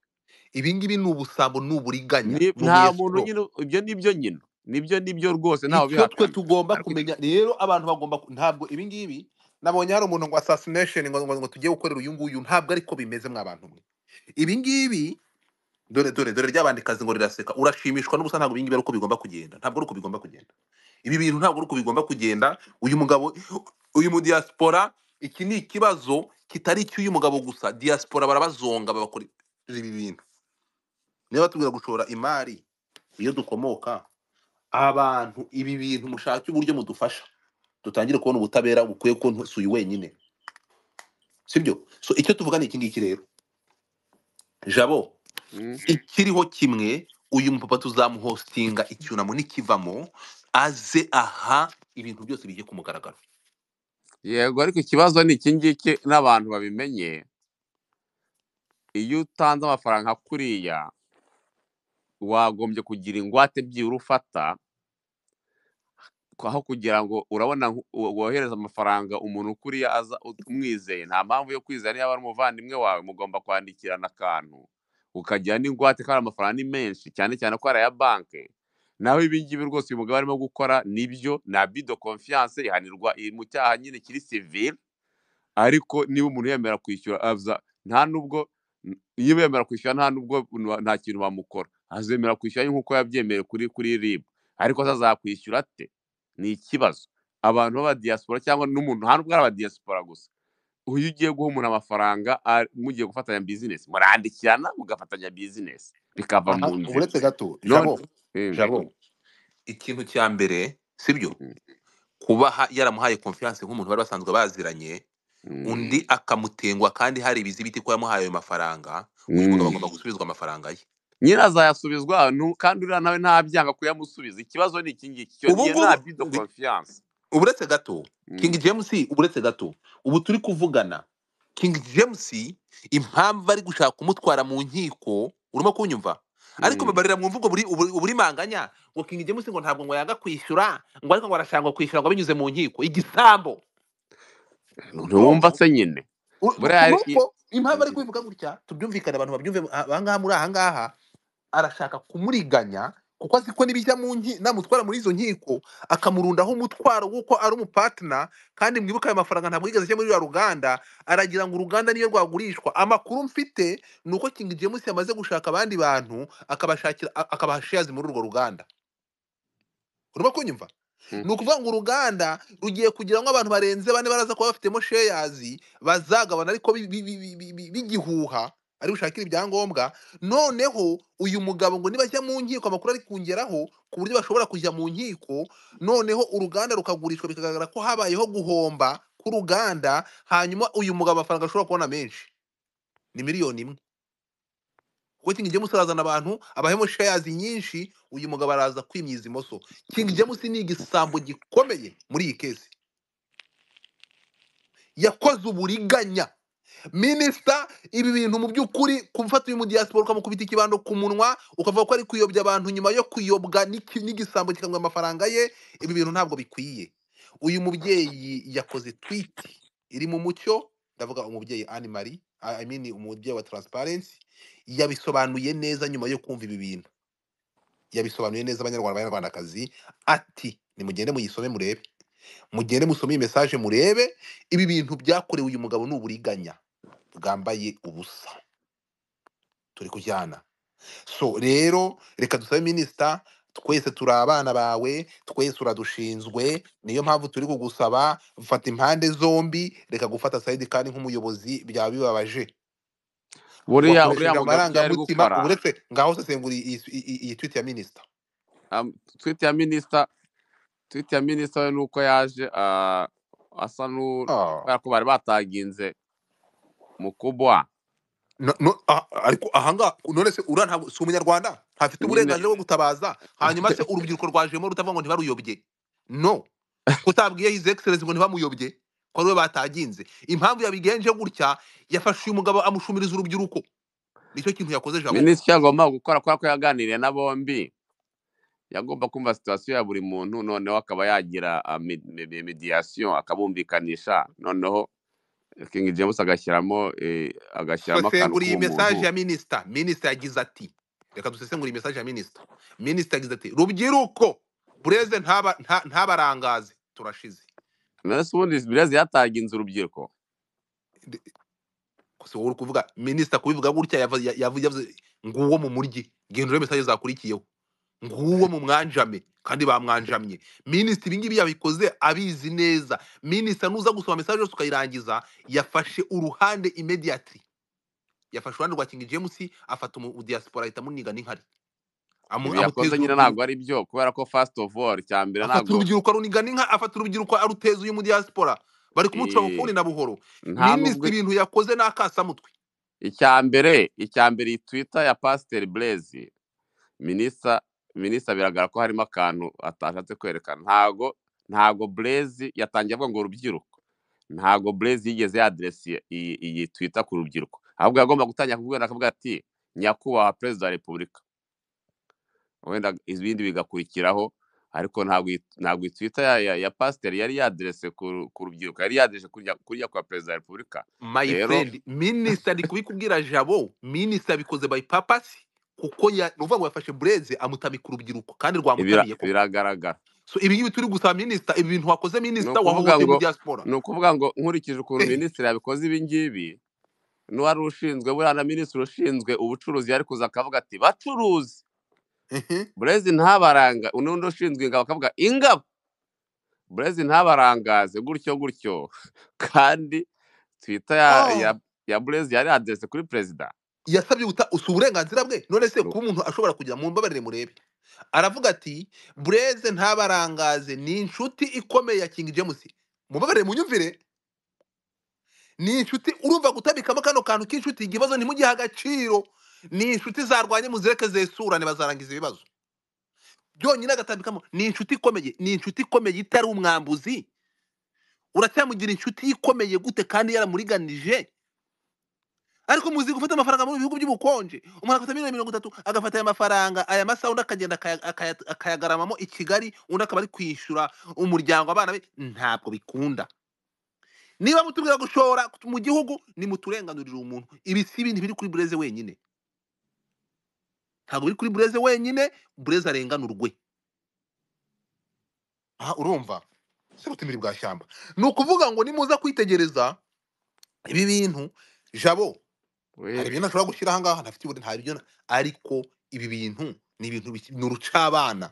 ibi ngibi ni ubusambo ni uburiganya nta muntu nyine ibyo nibyo nyine nibyo nibyo rwose ntawe bihakana twe tugomba kumenya rero abantu bagomba ntabwo ibi ngibi nabonye hari umuntu ngo assassination ngo ngo tugiye gukorera uyu nguyu ntabwo ariko bimeze mwabantu mwe ibi ngibi dore dore dore ry'abandikazi ngo riraseka urashimishwa n'ubusa ntabwo ibingibi ari uko bigomba kugenda ntabwo ari uko bigomba kugenda ibi bintu ntabwo ari uko bigomba kugenda uyu mugabo uyu mu diaspora iki ni ikibazo kitari icy'uyu mugabo gusa diaspora barabazonga babakora ibi bintu niba tubwira gushora imari iyo dukomoka abantu ibi bintu mushake uburyo mudufasha dutangire kubona ubutabera bukwiye ko ntusuye wenyine sibyo so icyo tuvuga ni iki ngiki rero jabo Mm-hmm. ikiriho kimwe uyu mupapa tuzamuhostinga icyunamo nikivamo aze aha ibintu byose bijye ku mugaragaro yego ariko ikibazo ni iki ngiki n'abantu babimenye iyo utanze amafaranga kuriya wagombye kugira ingwate byibura ufata aho kugira ngo urabona wohereza amafaranga umuntu ukuriye aza umwizeye nta mpamvu yo kwizera niba ari umuvandimwe wawe mugomba kwandikirana akantu ukagira n'ingwate kandi amafaranga ni menshi cyane cyane ko hari aya banki naho ibingibi rwose uyu mugabo arimo gukora nibyo na abido confiance ihanirwa mu cyaha nyine kiri sivire ariko niba umuntu yemera kwishyura nta nubwo niba yemera kwishyura nta nubwo nta kintu bamukora azemera kwishyura nk'uko yabyemerewe kuri kuri ribu ariko azakwishyura ate ni ikibazo abantu b'abadiyasipora cyangwa n'umuntu nta nubwo ari abadiyasipora gusa uyu ugiye guha umuntu amafaranga ah, mugiye gufatanya bizinesi murandikirana mugafatanya bizinesi bikava mu nzira uretse gato jabo eh, ikintu cya mbere sibyo hmm. kuba yaramuhaye konfiyanse nk'umuntu bari basanzwe baziranye hmm. undi akamutengwa kandi hari ibizibiti ko yamuhaye ayo mafaranga uyu mugabo hmm. agomba gusubizwa amafaranga ye nyine azayasubizwa kandi uriya nawe ntabyanga kuyamusubiza ikibazo ni iki ngiki cyo nta bido konfiyanse uburetse gato mm. king james uburetse gato ubu turi kuvugana king james impamvu ari gushaka kumutwara mu nkiko urimo kunyumva ariko mm. babarira mu mvugo manganya ngo Kingi james ngo ntabwo ngo yanga kwishyura ngo ariko ngo arashaka kwishyura ngo binyuze mu nkiko igisambo ntiwumva se nyine impamvu ari mm. kubivuga gutya tubyumvikane abantu babyumve aha ngaha muri aha ngaha arashaka kumuriganya kuko azi ko n'ibijya mu namutwara muri izo nkiko akamurundaho umutwaro w'uko ari umupatina kandi mwibuka ayo mafaranga ntabwo yigeze ajya muri ruriya ruganda aragira ngo uruganda niyo rwagurishwa amakuru mfite ni uko kingi james yamaze gushaka abandi bantu akabashakira akabaha shares muri urwo ruganda urimo kunyumva ni ukuvuga ngo uruganda rugiye kugira ngo abantu barenze bane baraza kuba bafitemo shares bazagabana ariko bigihuha ari bushakire ibyangombwa noneho uyu mugabo ngo nibajya mu nkiko amakuru ari kungeraho ku buryo bashobora kujya mu nkiko noneho uruganda rukagurishwa bikagaragara ko habayeho guhomba k'uruganda hanyuma uyu mugabo amafaranga ashobora kubona menshi ni miliyoni imwe kuko kingi james arazana abantu abahemo shayazi nyinshi uyu mugabo araza kwimyiza imoso kingi james ni igisambo gikomeye muri iyi kesi yakoze uburiganya minisita ibi bintu mu by'ukuri ku mfata uyu mudiyasipora ukamukubita ikibando ku munwa ukavuga ko ari kuyobya abantu nyuma yo kuyobwa n'igisambo kikamuha amafaranga ye ibi bintu ntabwo bikwiye uyu mubyeyi yakoze twiti iri mu mucyo ndavuga umubyeyi animari i umubyeyi wa taransiparensi yabisobanuye neza nyuma yo kumva ibi bintu yabisobanuye neza abanyarwanda abanyarwandakazi ati nimugende muyisome murebe mugende musome iyi mesaje murebe ibi bintu byakorewe uyu mugabo ni uburiganya bwambaye ubusa turi kujyana so rero reka dusabe minisita twese turi abana bawe twese uradushinzwe niyo mpamvu turi kugusaba fata impande zombi reka gufata sayidi kandi nk'umuyobozi byaba bibabaje buriya amarangamutima uretse ngaho usesengura iyi twite ya minisita um, twite ya minisita twite ya minisita we ni uko yaje uh, asa n'uko ah. bari bataginze mukubwa No- no- ah- ahangaha none se uriya ntabwo si umunyarwanda ntafite uburenganzira bwo gutabaza hanyuma se urubyiruko rwajemo rutavuga ngo ntibaruyobye no kutabwiye his excellence ngo ntibamuyobye ko ariwe bataginze impamvu yabigenje gutya yafashe uyu mugabo amushumiriza urubyiruko nicyo kintu yakoze jabo minisitiri agomba gukora kubera ko yaganiriye na bombi yagomba kumva situasiyo ya buri muntu noneho akaba yagira ah, mi- akabumvikanisha noneho Eh, kingi james eh, agashyiramo agashyiramo akantu k'umuntu mesaje ya minisita minisita yagize ati reka dusesengure iyi mesaje ya minisita minisita yagize ati rubyiruko bureze ntabarangaze turashize nasi ubundi bureze yataginze urubyiruko si wowe uri kuvuga minisita kubivuga gutya yavuze nguwo mu muryi genda mesaje zakurikiyeho nguwo mu mwanjame kandi bamwanjamye minisitiri ibi ngibi yabikoze abizi neza minisitiri nuza gusoma mesaje yose ukayirangiza yafashe uruhande imediyatiri yafashe uruhande rwa kingi jemusi afata umudiyasipora ahita amuniga n'inkari yakoze nyine ntabwo ari byo kubera ko fasiti ofu wari cya mbere ntabwo afata urubyiruko aruniga n'inka afata urubyiruko aruteza uyu mudiyasipora bari kumuca bufuni na buhoro minisitiri ibintu yakoze ni akasamutwe icya mbere icya mbere iyi twita ya pasiteri burezi minisita minisita biragaragara ko harimo akantu atashatse kwerekana ntago ntago burezi yatangiye avuga ngo urubyiruko ntago burezi yigeze yaderesi iyi twita ku rubyiruko ahubwo yagomba gutangira kubwira akavuga ati nyakubahwa perezida wa repubulika wenda ibindi bigakurikiraho ariko ntabwo twita ya ya pasiteri yari yaderese ku rubyiruko yari yaderese kurya kwa perezida wa repubulika minisita ari kubikubwira jabo minisita abikoze bayipapasi kuko ni ngo yafashe bureze amutamika urubyiruko kandi rwamutamiye koko biragaragara ibi ngibi turi gusaba minisita ibi bintu wakoze minisita wahuguye muri diaspora ni ukuvuga ngo nkurikije ukuntu minisitiri yabikoze ibi ngibi n'uwari ushinzwe buriya na minisitiri ushinzwe ubucuruzi yari kuza akavuga ati bacuruzi burezi ntabaranga n'undi ushinzwe ingabo akavuga ingabo burezi ntabarangaze gutyo gutyo kandi twita ya oh. burezi yari aderese kuri perezida yasabye guta uburenganzira bwe none se kuba umuntu ashobora kugira mu mbabarire murebe aravuga ati bureze ntabarangaze ni inshuti ikomeye ya kingi james mubabarire munyumvire ni inshuti urumva gutabikamo kano kantu k'inshuti ikibazo ntimugihe agaciro ni inshuti zarwanye muzireke zesurane bazarangiza ibibazo byonyine agatambikamo ni inshuti ikomeye ni inshuti ikomeye itari umwambuzi uracyamugira inshuti ikomeye gute kandi yaramuriganije ariko muzi gufata amafaranga mu bihugu by'ubukonje umuntu agafata miliyoni mirongo itatu agafata aya mafaranga aya masaha undi akagenda akayagaramamo i kigali undi akaba ari kwishyura umuryango abana be ntabwo bikunda niba mutubwira gushora mu gihugu nimuturenganurire umuntu ibi si ibintu biri kuri bureze wenyine ntabwo biri kuri bureze wenyine bureze arenganurwe aha urumva se butumire bwa shyamba ni ukuvuga ngo nimuza kwitegereza ibi bintu jabo hari ibintu ashobora gushyira aha ntafite ubundi nta ariko ibi bintu ni ibintu ni urucabana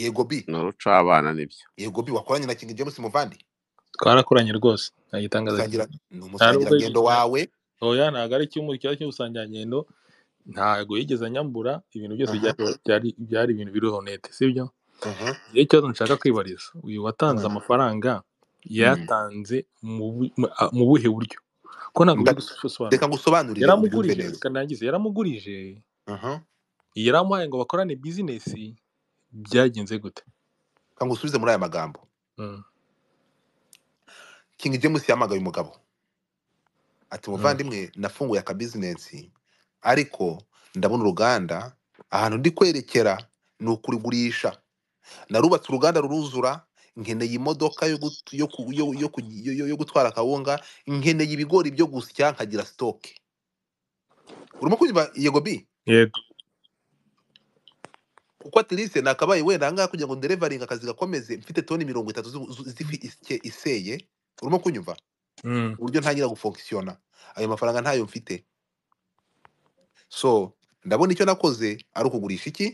yego bi ni urucabana nibyo yego bi wakoranye na kingi james muvandi twarakoranye rwose ntagitangaza ni umusangirangendo wawe oya ntabwo ari icyumba cyaba cy'ubusangirangendo ntabwo yigeze anyambura ibintu byose byari ibintu biriho nete sibyo Igihe ikibazo nshaka kwibariza uyu watanze amafaranga mm. yatanze mu buhe buryo ko ntabwo bari yaramugurije reka ndangize yaramugurije yaramuhaye ngo bakorane bizinesi byagenze gute reka ngusubize muri aya magambo mm. kingi james yahamagaye umugabo ati mm. muvandimwe nafunguye akabizinesi ariko ndabona uruganda ahantu ndi kwerekera ni ukurigurisha narubatse uruganda ruruzura nkeneye imodoka yo gutwara akawunga nkeneye ibigori byo gusya nkagira sitoke urimo kunywa yego bi yego kuko atirise nakabaye wenda ahangaha kugira ngo nderevaringe akazi gakomeze mfite toni mirongo itatu z'ifi iseye urimo kunyumva mm. uburyo ntangira gufonkisiyona ayo mafaranga ntayo mfite so ndabona icyo nakoze ari ukugurisha iki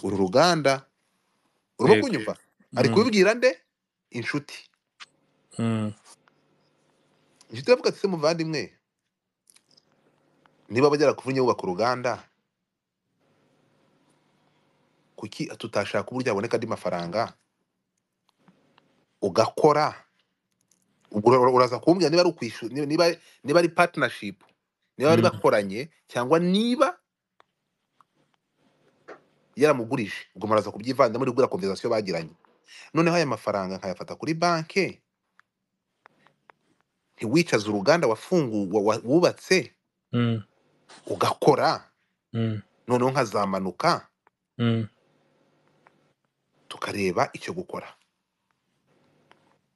uru ruganda uri kunyumva ari mm. kubibwira nde inshuti mm. inshuti iravuga ati se muvandimwe niba abagera ku vuba bubaka uruganda kuki tutashaka uburyo yaboneka andi mafaranga ugakora uraza kumbwira niba ari niba ari patinashipu niba bari mm. bakoranye cyangwa niba yaramugurije ngo muraza kubyivanze muri gura conversation bagiranye noneho aya mafaranga nkayafata kuri banki ntiwicaze uruganda wafunguwe wubatse mm. ugakora mm. noneho nkazamanuka mm. tukareba icyo gukora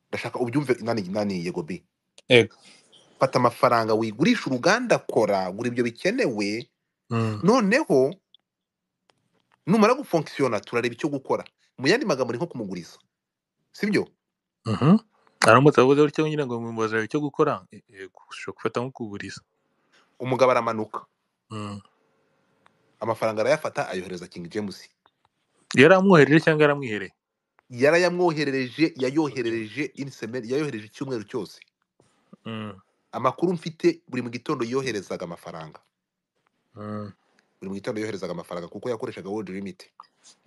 ndashaka ubyumve nani yego bi fata amafaranga wigurisha uruganda akora gura ibyo bikenewe noneho numara gufonkisiyona turareba icyo gukora mu yandi magambo ni nko kumuguriza sibyo mhm. aramutse avuze gutya nyine ngo mubaze icyo gukora e-, e-, ushobora gufata nko kuguriza umugabo aramanuka mm. amafaranga arayafata ayohereza kingi jemusi yari amwohereje cyangwa yaramwihereye yarayamwoherereje yayoherereje inisemeri yayohereje icyumweru cyose mm. amakuru mfite buri mu gitondo yoherezaga amafaranga mm. buri mu yoherezaga amafaranga kuko yakoreshaga world limit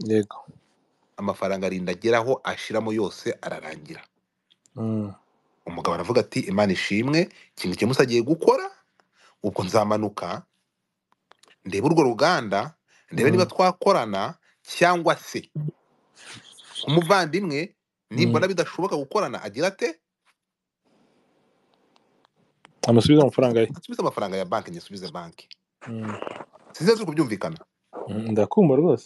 yego amafaranga arinda ageraho ashiramo yose ararangira mm. umugabo aravuga ati imana ishimwe ikintu kimuse agiye gukora ubwo nzamanuka ndebe urwo ruganda ndebe niba mm. twakorana cyangwa se umuvandimwe nimbona mm. bidashoboka gukorana agira ate amusubiza amafaranga ye asubiza amafaranga ya banki nyisubize banki sinzi turi kubyumvikana mm, ndakumva rwose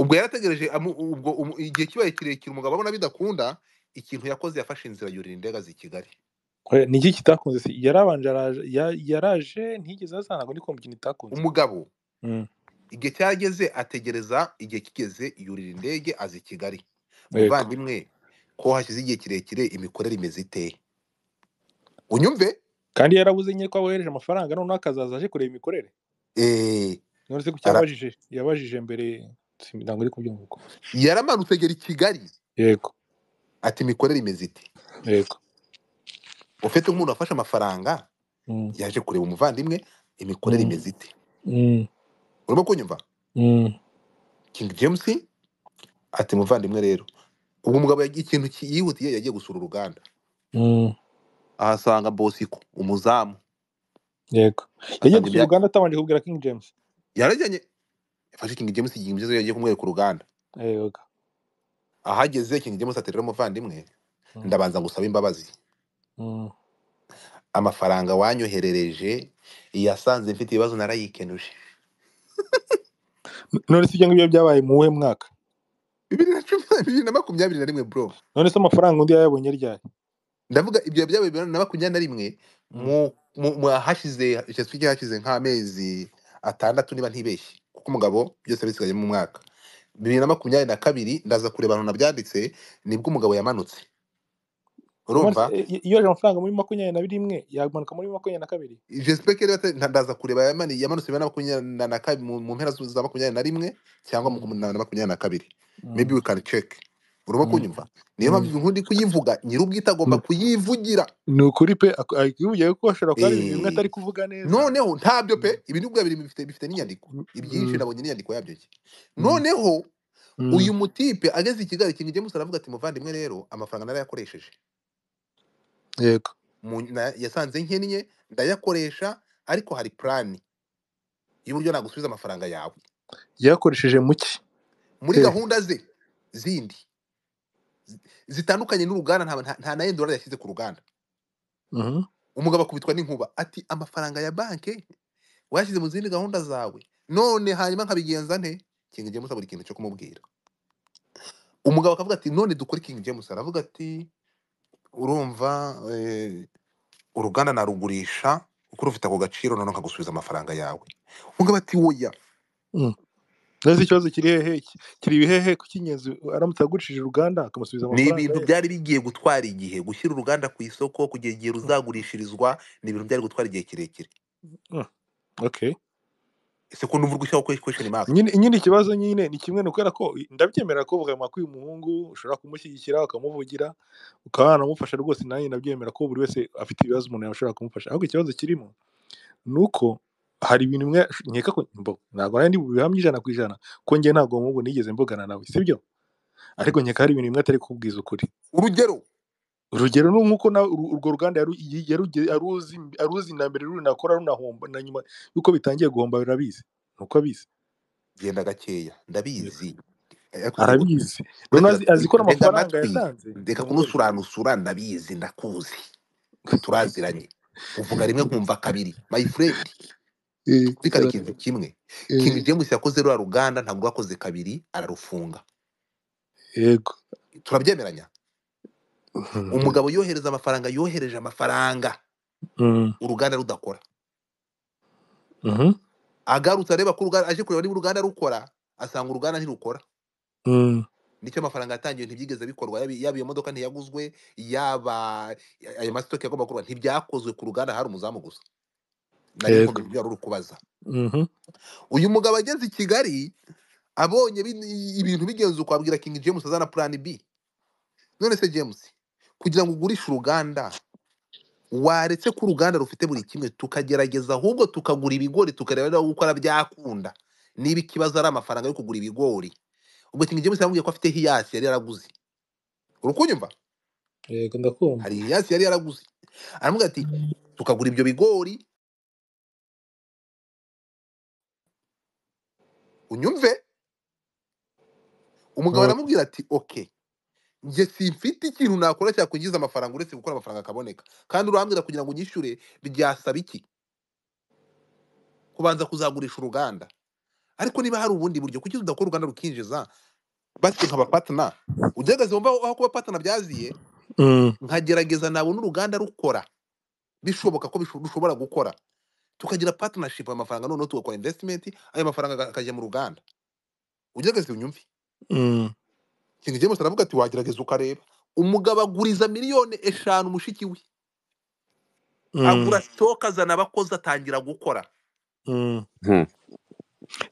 ubwo yarategereje ubwo igihe kibaye kirekire umugabo abona bidakunda ikintu yakoze yafashe inzira yurira indega zi kigali eh, ni iki kitakunze si yarabanje yaraje ntigeze asa ntabwo kumva ikintu itakunze umugabo mm. igihe cyageze ategereza igihe kigeze yurira indege azi i kigali umuvandimwe ko hashyize igihe kirekire imikorere imeze iteye unyumve kandi yarabuze nke ko abohereje amafaranga noneho akazaza aje kureba imikorere Eh, none se kuki yabajije yabajije mbere ntabwo uri kubyumva uko yaramanutse agera i kigali yego ati imikorere imeze iti yego ufite umuntu wafashe amafaranga mm. yaje kureba umuvandimwe imikorere mm. imeze iti mm. urimo kunyumva king james ati muvandimwe rero ubwo umugabo ikintu yihutiye yagiye gusura uruganda ahasanga bosiko umuzamu yego yagiye gusura uruganda atabanje kubwira king james yarajyanye yafashe king james igihe imbizo yagiye kumwereka uruganda yego ahageze king james aterera umuvandimwe hmm. ndabanza gusaba imbabazi hmm. amafaranga wanyoherereje yasanze mfite ibibazo narayikenuje none se ibyo ngibyo byabaye mu wuhe mwaka bibiri bibiri na makumyabiri na rimwe bro none se amafaranga undi yayabonye ryari ndavuga ibyo byabaye bibiri na makumyabiri na rimwe Mm. Mu hashize ikijya hashize nk'amezi atandatu niba ntibeshye kuko umugabo byose mu mwaka bibiri na makumyabiri na kabiri ndaza kureba abantu nabyanditse nibwo umugabo yamanutse urumva iyo aje amafaranga muri makumyabiri na rimwe yamanuka muri makumyabiri na kabiri jesipeke ndaza kureba yamanutse bibiri na makumyabiri na kabiri mu mpera za makumyabiri na rimwe cyangwa mu na makumyabiri na kabiri mebi mm. we can check uraba kunyumva mm. niyo mpamvu mm. inkuru ndi kuyivuga nyir'ubwite agomba mm. kuyivugira ni ukuri pe akivugira kuko ashobora kuba ari ibintu bimwe atari eh. kuvuga neza noneho ntabyo pe ibi ni bwa biri bifite n'inyandiko ibyinshi nabonye n'inyandiko yabyo ki noneho uyu mutipe ageze i kigali ikintu igiye aravuga ati muvandimwe rero amafaranga narayakoresheje yego yasanze nkennye ndayakoresha ariko hari purani y'uburyo nagusubiza amafaranga yawe yakoresheje muke muri gahunda ze zindi zitandukanye n'uruganda nta na endorari yashyize ku ruganda mm-hmm. umugabo akubitwa n'inkuba ati amafaranga ya banki wayashyize mu zindi gahunda zawe none hanyuma nkabigenza nte kingi jemusi buri kintu cyo kumubwira umugabo akavuga ati none dukore kingi jemusi aravuga ati urumva eh, uruganda narugurisha kuko rufite ako gaciro none nkagusubiza amafaranga yawe umugabo ati woya mm. ese ikibazo kiri hehe kiri ibihehe ku cy'ingenzi aramutse agurishije uruganda akamusubiza amafaranga ni ibintu byari bigiye gutwara igihe gushyira uruganda ku isoko kugera igihe ruzagurishirizwa ni ibintu byari gutwara igihe kirekire hmm. ese ko n'ubu gushyiraho kwesheni maka nyine ikibazo nyine ni kimwe ni ukubera ko ndabyemera ko vuba ko uyu muhungu ushobora kumushyigikira ukamuvugira ukaba wanamufasha rwose nanjye ndabyemera ko buri wese afite ibibazo umuntu yashobora kumufasha ahubwo ikibazo kirimo ni uko hari ibintu nkeka ko ntabwo nari bubihamye ijana ku ijana ko njye ntabwo mubu nigeze mbugana nawe sibyo ariko nkeka hari ibintu bimwe atari kubwiza ukuri urugero urugero ni nk'uko urwo ruganda aruzi na mbere runakora runahomba na nyuma y'uko bitangiye guhomba rurabizi uko abizi genda gakeya ndabizi arabizi azi ko n'amafaranga yatanze reka kunusuranusura ndabizi ndakuzi turaziranye uvuga rimwe nkumva kabiri my bitaba ikintu kimwe kingi james yakoze ruriya ruganda ntabwo rwakoze kabiri ararufunga yego turabyemeranya umugabo yohereza amafaranga yohereje amafaranga uruganda rudakora agarutse areba ko uruganda aje kureba niba uruganda rukora asanga uruganda ntirukora nicyo amafaranga yatangiwe ntibyigeze bikorwa yaba iyo modoka ntiyaguzwe yaba aya masitoke yagomba kuba ntibyakozwe ku ruganda hari umuzamu gusa nari mvuga uri kubaza mm-hmm. uyu mugabo ageze i kigali abonye ibintu bigenze ukwabwira kingi james azana purani b none se james kugira ngo ugurishe uruganda waretse ko uruganda rufite buri kimwe tukagerageza ahubwo tukagura ibigori tukareba niba gukora byakunda niba ikibazo ari amafaranga yo kugura ibigori ubwo kingi james yamubwiye ko afite hiyasi yari yaraguze uri hari hiyasi yari yaraguze aramubwira ati tukagura ibyo bigori unyumve umugabo aramubwira ati oke si mfite ikintu nakora cyakwinjiza amafaranga uretse gukora amafaranga akaboneka kandi urambwira kugira ngo unyishyure byasaba iki kubanza kuzagurisha uruganda ariko niba hari ubundi buryo kuki udakora uruganda rukinjiza basi nkaba patana ugerageze wumva aho kuba patana byaziye mm. nkagerageza nabona uruganda rukora bishoboka ko dushobora gukora tukagira partnership amafaranga noneho tugakora investment ayo mafaranga akajya mu ruganda ugerageze unyumve mm. ikintu james aravuga ati wagerageza ukareba umugabo aguriza miliyoni eshanu mushiki we mm. agura sitoke azana abakozi atangira gukora mm. hmm.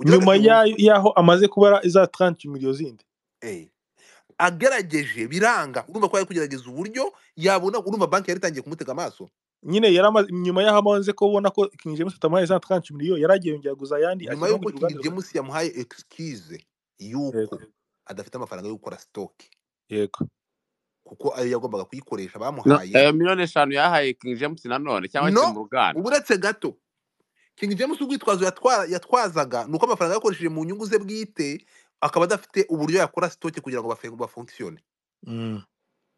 nyuma y'aho amaze kubara iza taranti miliyo zindi eh. agerageje biranga urumva ko ari kugerageza uburyo yabona urumva banki yari itangiye kumutega amaso nyine nyuma y'aho amaze ko ubona ko King James atamuhaye za tranche miliyo yaragiye yongera guza ayandi nyuma y'uko King James yamuhaye excuse yuko adafite amafaranga yo gukora stock yego kuko ayo yagombaga kuyikoresha bamuhaye ayo eh, miliyoni eshanu yahaye King James nanone cyangwa se mu ruganda uretse gato King James ubwitwazo yatwazaga ni uko amafaranga yakoresheje mu nyungu ze bwite akaba adafite uburyo yakora stock kugira ngo bafunctione mm.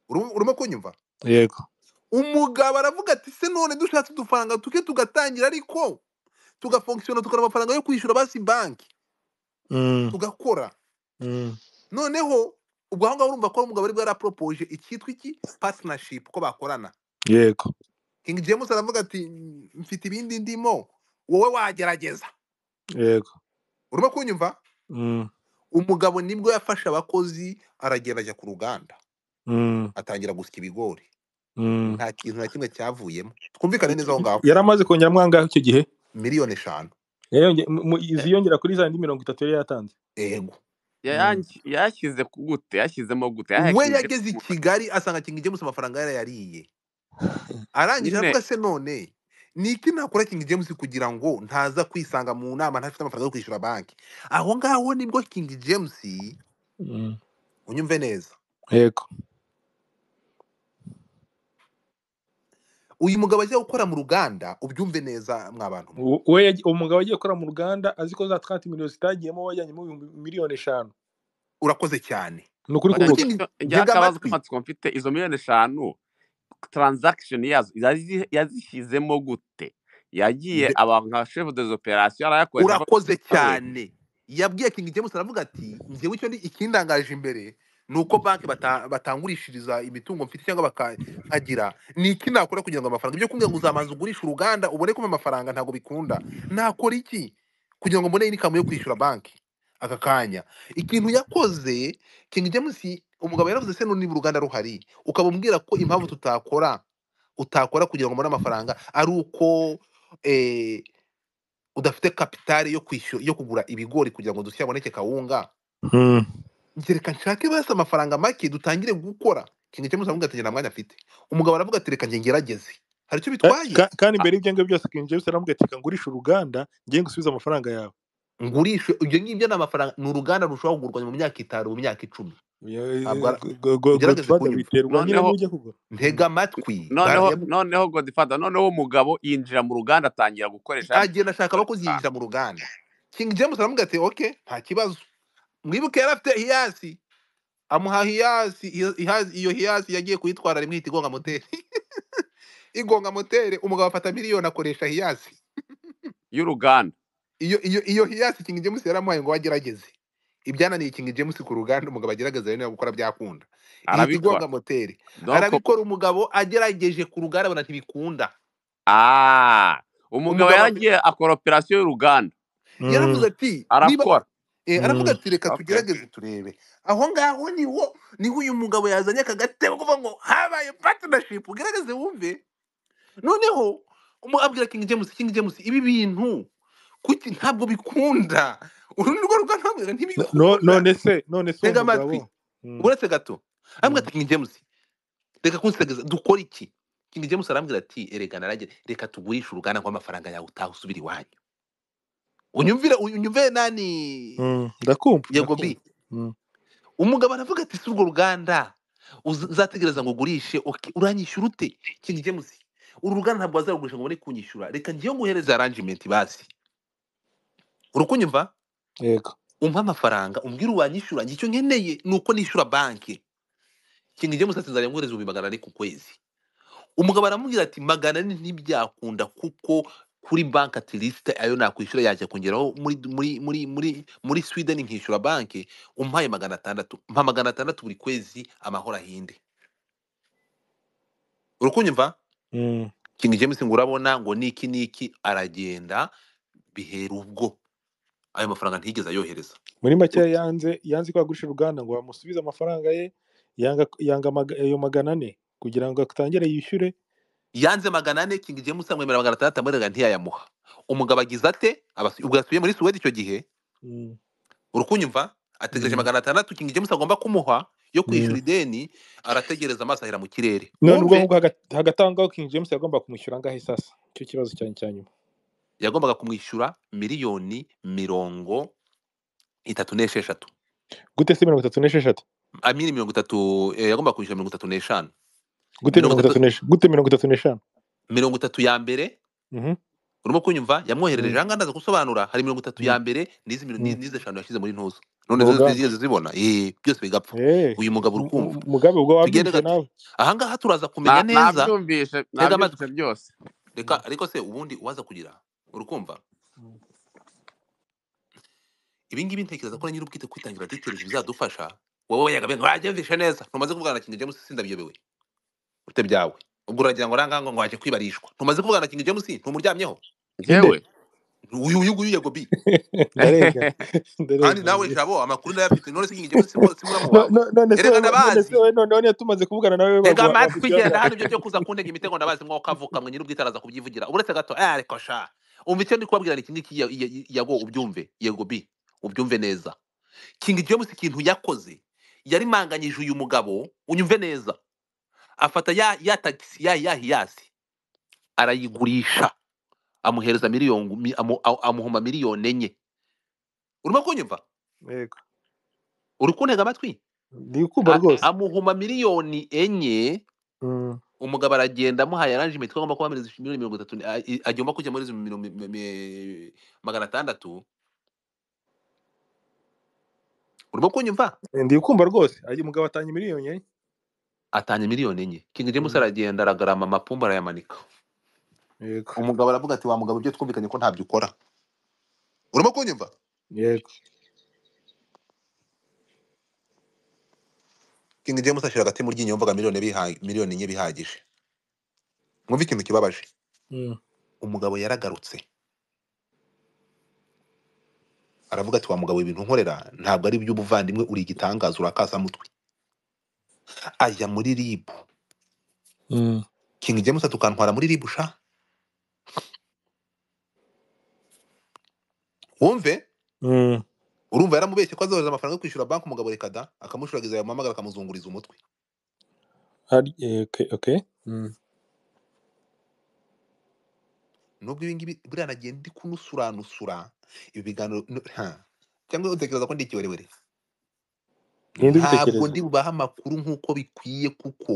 urimo kunyumva yego umugabo aravuga ati se none dushatse udufaranga tuke tugatangira ariko tugafungisiona tukora amafaranga yo kwishyura basi banki mm. tugakora mm. noneho ubwo aho ngaho urumva ko umugabo ari bwo icyitwa iki pasitinashipu ko bakorana yego kingi james aravuga ati mfite ibindi ndimo wowe wagerageza yego urimo kunyumva mm. umugabo nibwo yafashe abakozi aragerageza ku ruganda atangira gusya ibigori Mm. nta kintu na kimwe cyavuyemo twumvikane neza aho ngaho yari amaze kongeramo angahe icyo gihe miliyoni eshanu eh. ziyongera kuri za mirongo itatu yari yatanze yego mm. yashyize gute yashyizemo gute we yageze i kigali asanga kingi james amafaranga yarayariye arangije avuga se none ni iki nakora kingi james kugira ngo ntaza kwisanga mu nama ntafite amafaranga yo kwishyura banki aho ngaho nibwo kingi james mm. unyumve neza yego uyu mugabo agiye gukora mu ruganda ubyumve neza mwabantu we umugabo agiye gukora mu ruganda azi ko za twanti miliyoni zitagiyemo wajyanyemo miliyoni eshanu urakoze cyane ni ukuri kuvuga akabazo k'amatsiko mfite izo miliyoni eshanu taranzakisheni yazo yazishyizemo gute yagiye abantu nka shefu dezi operasiyo arayakorera urakoze cyane yabwiye kingi james aravuga ati njyewe icyo ikindangaje imbere ni uko banki batangurishiriza imitungo mfite cyangwa bakagira ni iki nakora kugira ngo amafaranga ibyo kumbwira ngo uzamanza ugurisha uruganda ubone ko amafaranga ntabwo bikunda nakora iki kugira ngo mbone inikamu yo kwishyura banki aka kanya ikintu yakoze kingi james umugabo yaravuze se niba uruganda ruhari ukaba umbwira ko impamvu tutakora utakora kugira ngo ubone amafaranga ari uko eh, udafite kapitari yo kwishyura yo kugura ibigori kugira ngo dushya aboneke kawunga hmm. reka nshake basi amafaranga make dutangire gukora ikintu cyo musamu ati nta afite umugabo aravuga ati reka ngerageze hari icyo bitwaye kandi mbere y'ibyo ngibyo byose kinjira bisa aravuga ati ngurishe uruganda ngiye gusubiza amafaranga yawe ngurishe ibyo ngibyo ni amafaranga ni uruganda rushobora kugurwanya mu myaka itanu mu myaka icumi ntega mm. amatwi noneho godifada noneho umugabo yinjira mu ruganda atangira gukoresha agenda ashaka abakozi yinjira mu ruganda kingi james aravuga ati oke nta kibazo mwibuke yari afite hiyasi amuha hiyasi iyo hiyasi yagiye kuyitwara rimwe ihita igonga moteri igonga moteri umugabo afata miliyoni akoresha hiyasi y'uruganda iyo iyo hiyasi kingi james yaramuhaye ngo agerageze ibyananiye kingi james ku ruganda umugabo agerageza rero gukora byakunda igonga moteri arabikora umugabo agerageje ku ruganda abona ntibikunda ah, umugabo yagiye akora operasiyo y'uruganda yaravuze ati niba Eh, mm. aravuga ati reka tugerageze turebe aho ngaho niho niho uyu mugabo yazanye akagate gatebo kuvuga ngo habaye patinashipu ugerageze wumve noneho umu abwira kingi james kingi james ibi bintu kuki ntabwo bikunda uru ni rwo rugano No- ntibikunda none se none se uwo amatwi mm. uretse gato arambwira mm. ati kingi james reka kunsegeza dukore iki kingi james arambwira ati erega naragera reka tugurishe uruganda rw'amafaranga yawe utaha usubira iwanyu unyumvire unyumvire nani mm, ndakumva yego bi mm. umugabo aravuga ati si urwo ruganda uzategereza ngo ugurishe uranyishyura ute kintu gemuzi uru ruganda ntabwo wazarugurisha ngo ubone kunyishyura reka ngewe nguhereze aranjimenti basi uri kunyumva yego umpa amafaranga umbwire uwanyishyura njye icyo nkeneye ni uko nishyura banki kintu gemuzi ati nzajya nguhereza ibihumbi magana ane ku kwezi umugabo aramubwira ati magana ane ntibyakunda kuko kuri banki atilisite ayo nakwishyura yajya kungeraho muri muri muri muri muri sweden nkishyura banki umpaye magana atandatu mpa magana atandatu buri kwezi amahoro ahinde uri kunyumva mm. kingi james ngo urabona ngo niki niki aragenda bihera ubwo ayo mafaranga ntiyigeze ayohereza muri make yanze yanze ko yagurisha uruganda ngo bamusubize amafaranga ye yanga ayo magana ane kugira ngo atangire yishyure yanze magana ane kingi james amwemerera magana atandatu amwemerera ntiyayamuha umugabo agize ate ubwo yasubiye muri suwede icyo gihe mm. uri kunyumva ategereje mm. magana atandatu kingi james agomba kumuha yo kwishyura mm. ideni arategereza amaso ahera mu kirere none ubwo hagati aho ngaho kingi james yagomba kumwishyura angahe sasa icyo kibazo cyane cya nyuma yagombaga kumwishyura miliyoni mirongo itatu n'esheshatu gute se mirongo itatu n'esheshatu amini mirongo itatu eh, yagombaga kwishyura mirongo itatu n'eshanu gute mirongo itatu n'eshanu gute mirongo itatu n'eshanu mirongo itatu ya mbere mhm. urimo kunyumva yamwoherereje mhm. ahangaha ndaza gusobanura hari mirongo itatu ya mhm. mbere n'izi n'izi eshanu yashyize muri ntuza none zo zibona byose bigapfa uyu mugabo uri kumva mugabe ubwo wabyumvise nawe ahangaha turaza kumenya neza tega byose reka ariko se ubundi uwaza kugira urukumva kumva ibingibi ntekereza ko nyir'ubwite kwitangira details bizadufasha wowe yaga bene neza ntumaze kuvugana na kinga james sindabiyobewe urute byawe ubwo uragira ngo rangango ngo wajya kwibarishwa ntumaze kuvuga na kingi james ntumuryamyeho yewe uyu uyu nguyu yego bi kandi nawe jabo amakuru ndayafite none se kingi james simuramubaho erega ndabazi none tumaze kuvugana nawe reka amatwi genda hano ibyo byo kuza kuntega imitego ndabazi mwo kavuka mwe nyir'ubwitaraza kubyivugira uretse gato eh ariko sha umva icyo ndi kubabwira ni iki ngiki yago ubyumve yego bi ubyumve neza kingi james ikintu yakoze yari manganyije uyu mugabo unyumve neza afata ya ya tagisi ya ya hiyasi arayigurisha amuhereza miliyoni amuhuma miliyoni enye urimo kunyumva uri kuntega amatwi amuhuma miliyoni enye mm. umugabo aragenda amuhaye aranjimenti ko agomba kuba miliyoni mirongo itatu agomba kujya muri magana atandatu urimo kunyumva ndikumva rwose umugabo atanga miliyoni enye atanye miliyoni enye King James mm. aragenda aragarama amapumba arayamanika umugabo aravuga ati wa mugabo ibyo twumvikanye ko ntabyo ukora urimo kunyumva yego King James ashyira agati mu ryinyo mvuga miliyoni miliyoni enye bihagije mwumve ikintu kibabaje mm. umugabo yaragarutse aravuga ati wa mugabo ibintu nkorera ntabwo ari iby'ubuvandimwe uri igitangaza urakasa mutwe ajya muri RIB. Mm. King James atukantwara muri RIB sha. Wumve, mm. urumva yaramubeshye ko azohereza amafaranga yo kwishyura banki umugabo reka da akamushuragiza yamuhamagara akamuzunguriza umutwe. Eh, okay. okay. Mm. Nubwo ibi buriya nagiye ndi kunusuranusura ibi biganiro cyangwa utekereza ko ndi ikiwerewere. ntabwo ndi bubahe amakuru nk'uko bikwiye kuko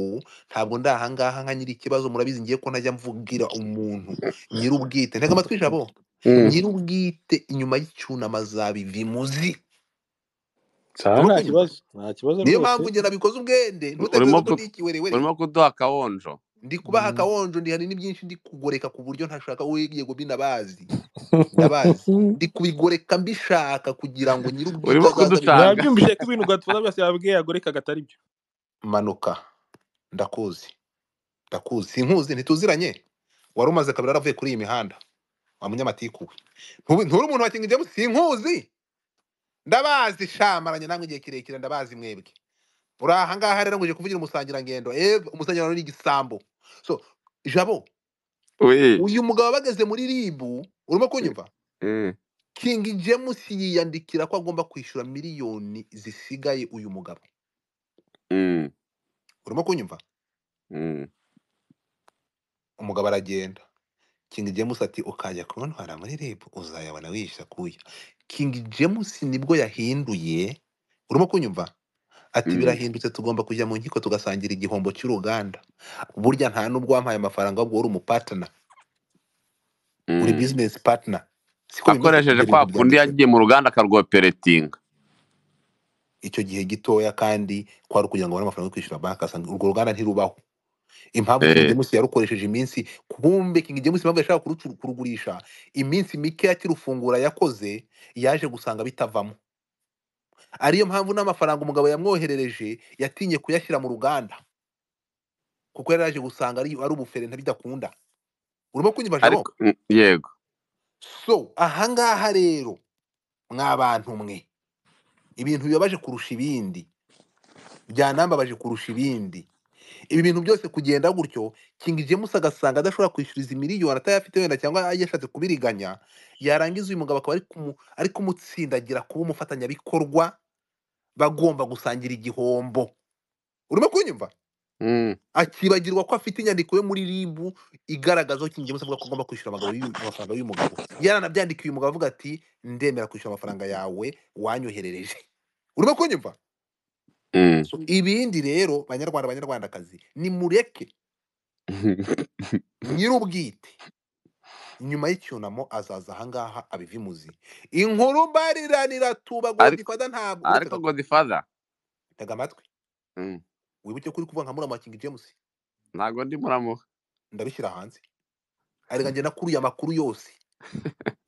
ntabwo ndi ahangaha nka nyiri ikibazo murabizi ngiye ko najya mvugira umuntu ubwite ntega amatwi ijabo mm. ubwite inyuma y'icyunamo azabiva imuzi nta kibazo niyo mpamvu njye nabikoze ubwende urimo kuduha akawonjo ndi kuba mm. akawonjo ndi hanini byinshi ndi kugoreka ku buryo ntashaka yego binabazi ndabazi mm. ndi kubigoreka mbishaka kugira ngo nyiri ubwite urimo kudutanga ko ibintu gatuza byose yabwiye yagoreka gatari byo manuka ndakuzi ndakuzi sinkuzi ntituziranye wari umaze kabiri yaravuye kuri iyi mihanda wa munyamatiku we nturi umuntu wakinga ibyo sinkuzi ndabazi shamaranye namwe igihe kirekire ndabazi mwebwe uri ahangaha rero ngo kuvugira umusangirangendo ego umusangirangendo ni igisambo so jabo uyu mugabo bageze muri ribu urimo mm. kunyumva mm. King James yiyandikira ko agomba kwishyura miliyoni zisigaye uyu mugabo mm. urimo kunyumva umugabo aragenda King James ati ukajya kuntwara muri ribu uzayabona wishyura kuya King James nibwo yahinduye urimo kunyumva ati mm. birahindutse tugomba kujya mu nkiko tugasangira igihombo cy'uruganda burya nta n'ubwo wampaye amafaranga ahubwo wari umupatina uri mm. bizinesi patina akoresheje kwa kundi yagiye mu ruganda akarwoperetinga icyo gihe gitoya kandi kwari ukugira ngo ubone amafaranga yo kwishyura banki asanga urwo ruganda ntirubaho impamvu kingi eh. james yarukoresheje iminsi kumbe kingi james impamvu yashaka kurugurisha iminsi mike akirufungura yakoze yaje gusanga bitavamo ariyo mpamvu n'amafaranga umugabo yamwoherereje yatinye kuyashyira mu ruganda kuko yari yaje gusanga ari ubufere ntabidakunda urimo kunyibajemo yego so ahangaha rero mwa mwe ibintu bibabaje kurusha ibindi byanambabaje kurusha ibindi ibi bintu byose kugenda gutyo kingi james agasanga adashobora kwishyura izi miliyoni afite wenda cyangwa yashatse kubiriganya yarangiza uyu mugabo akaba ari kumutsindagira kuba umufatanyabikorwa bagomba gusangira igihombo urimo kunyumva mm. akibagirwa ko afite inyandiko yo muri ribu igaragaza ko kingi james ko agomba kwishyura amafaranga y'umugabo yaranabyandikiye uyu mugabo avuga ati ndemera kwishyura amafaranga yawe wanyoherereje urimo kunyumva Mm. ibindi rero banyarwanda banyarwandakazi nimureke nyir'ubwite nyuma y'icyunamo azaza ahangaha abivimuzi inkuru mbariranira tuba godifada ntabwo ariko godifada tega amatwi mm. wibuke ko uri kuvuga nka murama kingi james ntabwo ndi muramuha ndabishyira hanze arega njye nakuruye amakuru yose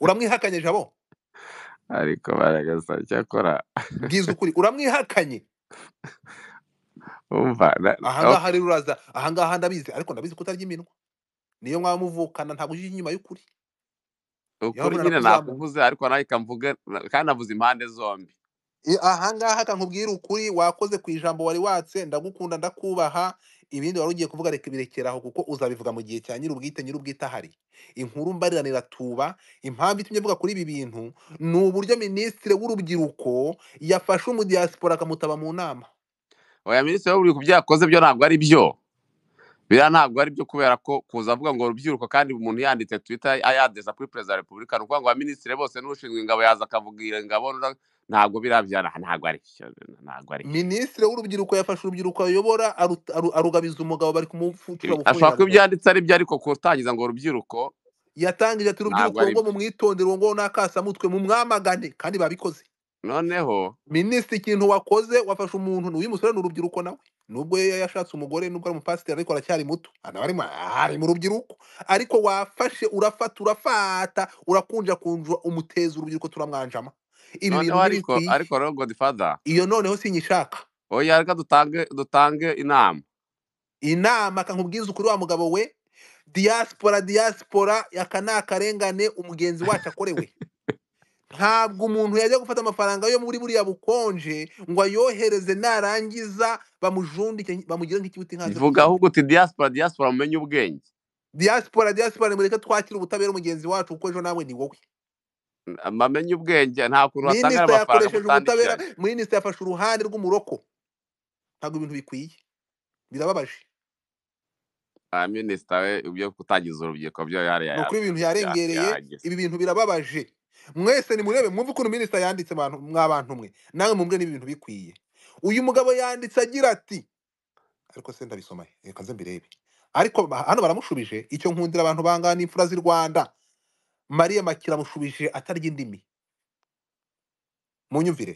uramwihakanye jabo ariko baragasa cyakora bwiza ukuri uramwihakanye ahangaha rero uraza ahangaha ndabizi ariko ndabizi ko utarya iminwa niyo mwaba muvukana ntabwo ujya inyuma y'ukuri ukuri nyine nakuvuze ariko nawe kamvuge kandi navuze impande zombi ahangaha kankubwira ukuri wakoze ku ijambo wari watse ndagukunda ndakubaha ibindi wari ugiye kuvuga reka birekeraho kuko uzabivuga mu gihe cya nyir'ubwite nyir'ubwite ahari inkuru mbarirana iratuba impamvu itumye avuga kuri ibi bintu ni uburyo minisitiri w'urubyiruko yafashe umudiyasipora akamutaba mu nama oya minisitiri w'urubyiruko byakoze byo ntabwo ari byo biriya ntabwo ari byo kubera ko kuza avuga ngo urubyiruko kandi umuntu yanditse twita ayadeza kuri perezida wa repubulika ni ukuvuga ngo abaminisitiri bose n'ushinzwe ingabo yaza akavugira ingabo ntabwo birabya ntabwo ari ntabwo ari minisitiri w'urubyiruko yafashe urubyiruko ayobora arugabiza umugabo bari kumufutura ashobora kuba ibyanditse ari byo ariko kutangiza ngo urubyiruko yatangije ati urubyiruko ngo mumwitondere uwo ngwo n'akasamutwe mumwamagane kandi babikoze noneho minisitiri ikintu wakoze wafashe umuntu uyu musore ni urubyiruko nawe nubwo yashatse umugore nubwo ari umupasiteri ariko aracyari muto ari mu rubyiruko ariko wafashe urafata urafata urakunja kunjwa umuteza urubyiruko turamwanjama ibi ariko ariko rogo iyo noneho sinyishaka oya reka dutange dutange inama inama kankubwiza ukuri wa mugabo we diaspora diaspora aka ni akarengane umugenzi wacu akorewe ntabwo umuntu yajya gufata amafaranga yo muri buriya bukonje ngo ayohereze narangiza bamujundike bamugire nk'ikibuti nkazo vuga ahubwo uti diaspora diaspora mumenye ubwenge diaspora diaspora mureke twakire ubutabera umugenzi wacu kuko ejo nawe ni wowe amamenye ubwenge nta kuntu wasanga amafaranga ubutabera minisitiri yafashe uruhande rw'umuroko ntabwo ibintu bikwiye birababaje ah, minisita we ibyo gutangiza urubyiruko byo yari yari ukuri ibintu yarengereye ibi bintu birababaje mwese nimurebe mwumve ukuntu minisita yanditse mwa umwe nawe mumbwe n'ibintu bikwiye uyu mugabo yanditse agira ati ariko se ndabisoma reka nze mbirebe ariko hano baramushubije icyo nkundira abantu bangana n'imfura z'i rwanda makira kiramushubije atarya indimi munyumvire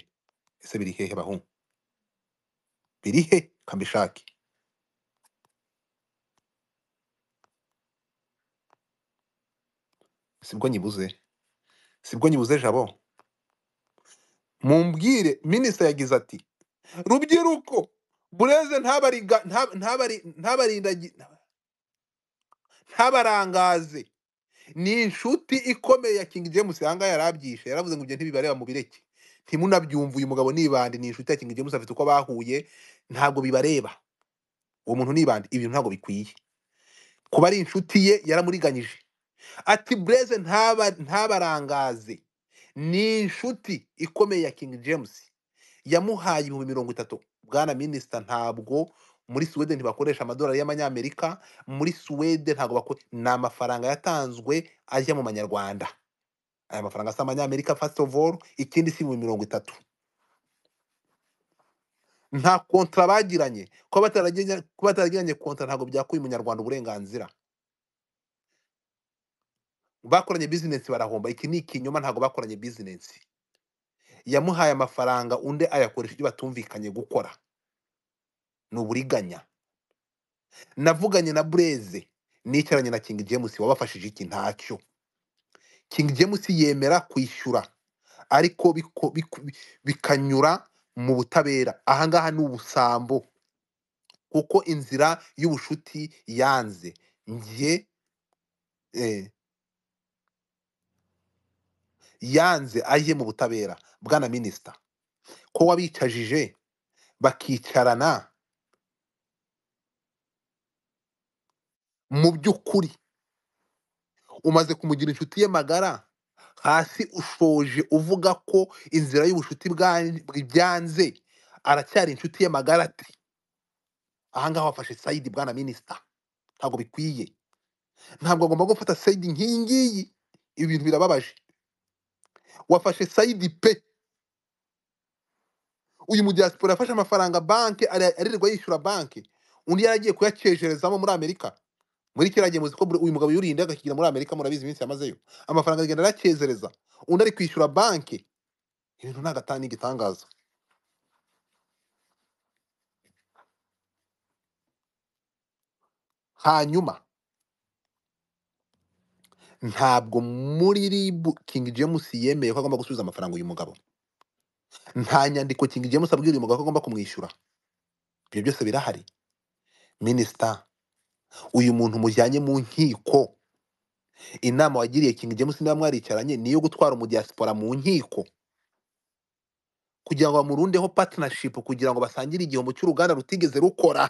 ese biri hehe bahungu biri he kambishake sibwo nyibuze sibwo nyibuze jabo mumbwire minisita yagize ati rubyiruko bureze ntabarindagize ntabarangaze ni inshuti ikomeye ya King James ahangaha yarabyishe yaravuze ngo ibyo ntibibareba mu bireke ntimunabyumve uyu mugabo nibande ni inshuti ya King James afite uko bahuye ntabwo bibareba uwo muntu nibande ibintu ntabwo bikwiye kuba ari inshuti ye yaramuriganyije ati bureze ntabarangaze ni inshuti ikomeye ya King James yamuhaye ibihumbi mirongo itatu bwana minisita ntabwo muri suwede ntibakoresha amadolari y'amanyamerika muri suwede ntabwo ni amafaranga yatanzwe ajya mu manyarwanda aya mafaranga asa amanyamerika fasitovoru ikindi si ibihumbi mirongo itatu nta kontara bagiranye kuba bataragiranye kontara ntabwo byakuye umunyarwanda uburenganzira bakoranye bizinesi barahomba iki ni ikinyoma ntabwo bakoranye bizinesi yamuhaye amafaranga undi ayakoresha ibyo batumvikanye gukora ni uburiganya navuganye na bureze nicaranye na kingi james wabafashije iki ntacyo kingi james yemera kwishyura ariko bikanyura mu butabera ahangaha ni ubusambo kuko inzira y'ubushuti yanze ngiye eh, yanze ajye mu butabera bwana minisita ko wabicajije bakicarana mu by'ukuri umaze kumugira inshuti ye magara hasi ushoje uvuga ko inzira y'ubushuti byanze aracyari inshuti ye magara ati ahangaha wafashe sayidi bwana minisita ntabwo bikwiye ntabwo agomba gufata sayidi nk'iyi ibintu birababaje wafashe sayidi pe uyu mudiyasipora yafashe amafaranga banki aririrwa yishyura banki undi yaragiye kuyakejerezamo muri amerika muri kiriya gihe muzi ko uyu mugabo yuriye agakigira muri amerika murabizi iminsi yamazeyo amafaranga agenda aracezereza undi ari kwishyura banki ibintu ntabwo atanga hanyuma ntabwo muri ribu kingi james yemeye ko agomba gusubiza amafaranga uyu mugabo nta nyandiko kingi james abwira uyu mugabo ko agomba kumwishyura ibyo byose birahari minisita uyu muntu mujyanye mu nkiko inama wagiriye kingi james niba mwaricaranye niyo gutwara umudiyasipora mu nkiko kugira ngo bamurundeho patinashipu kugira ngo basangire igihombo cy'uruganda rutigeze rukora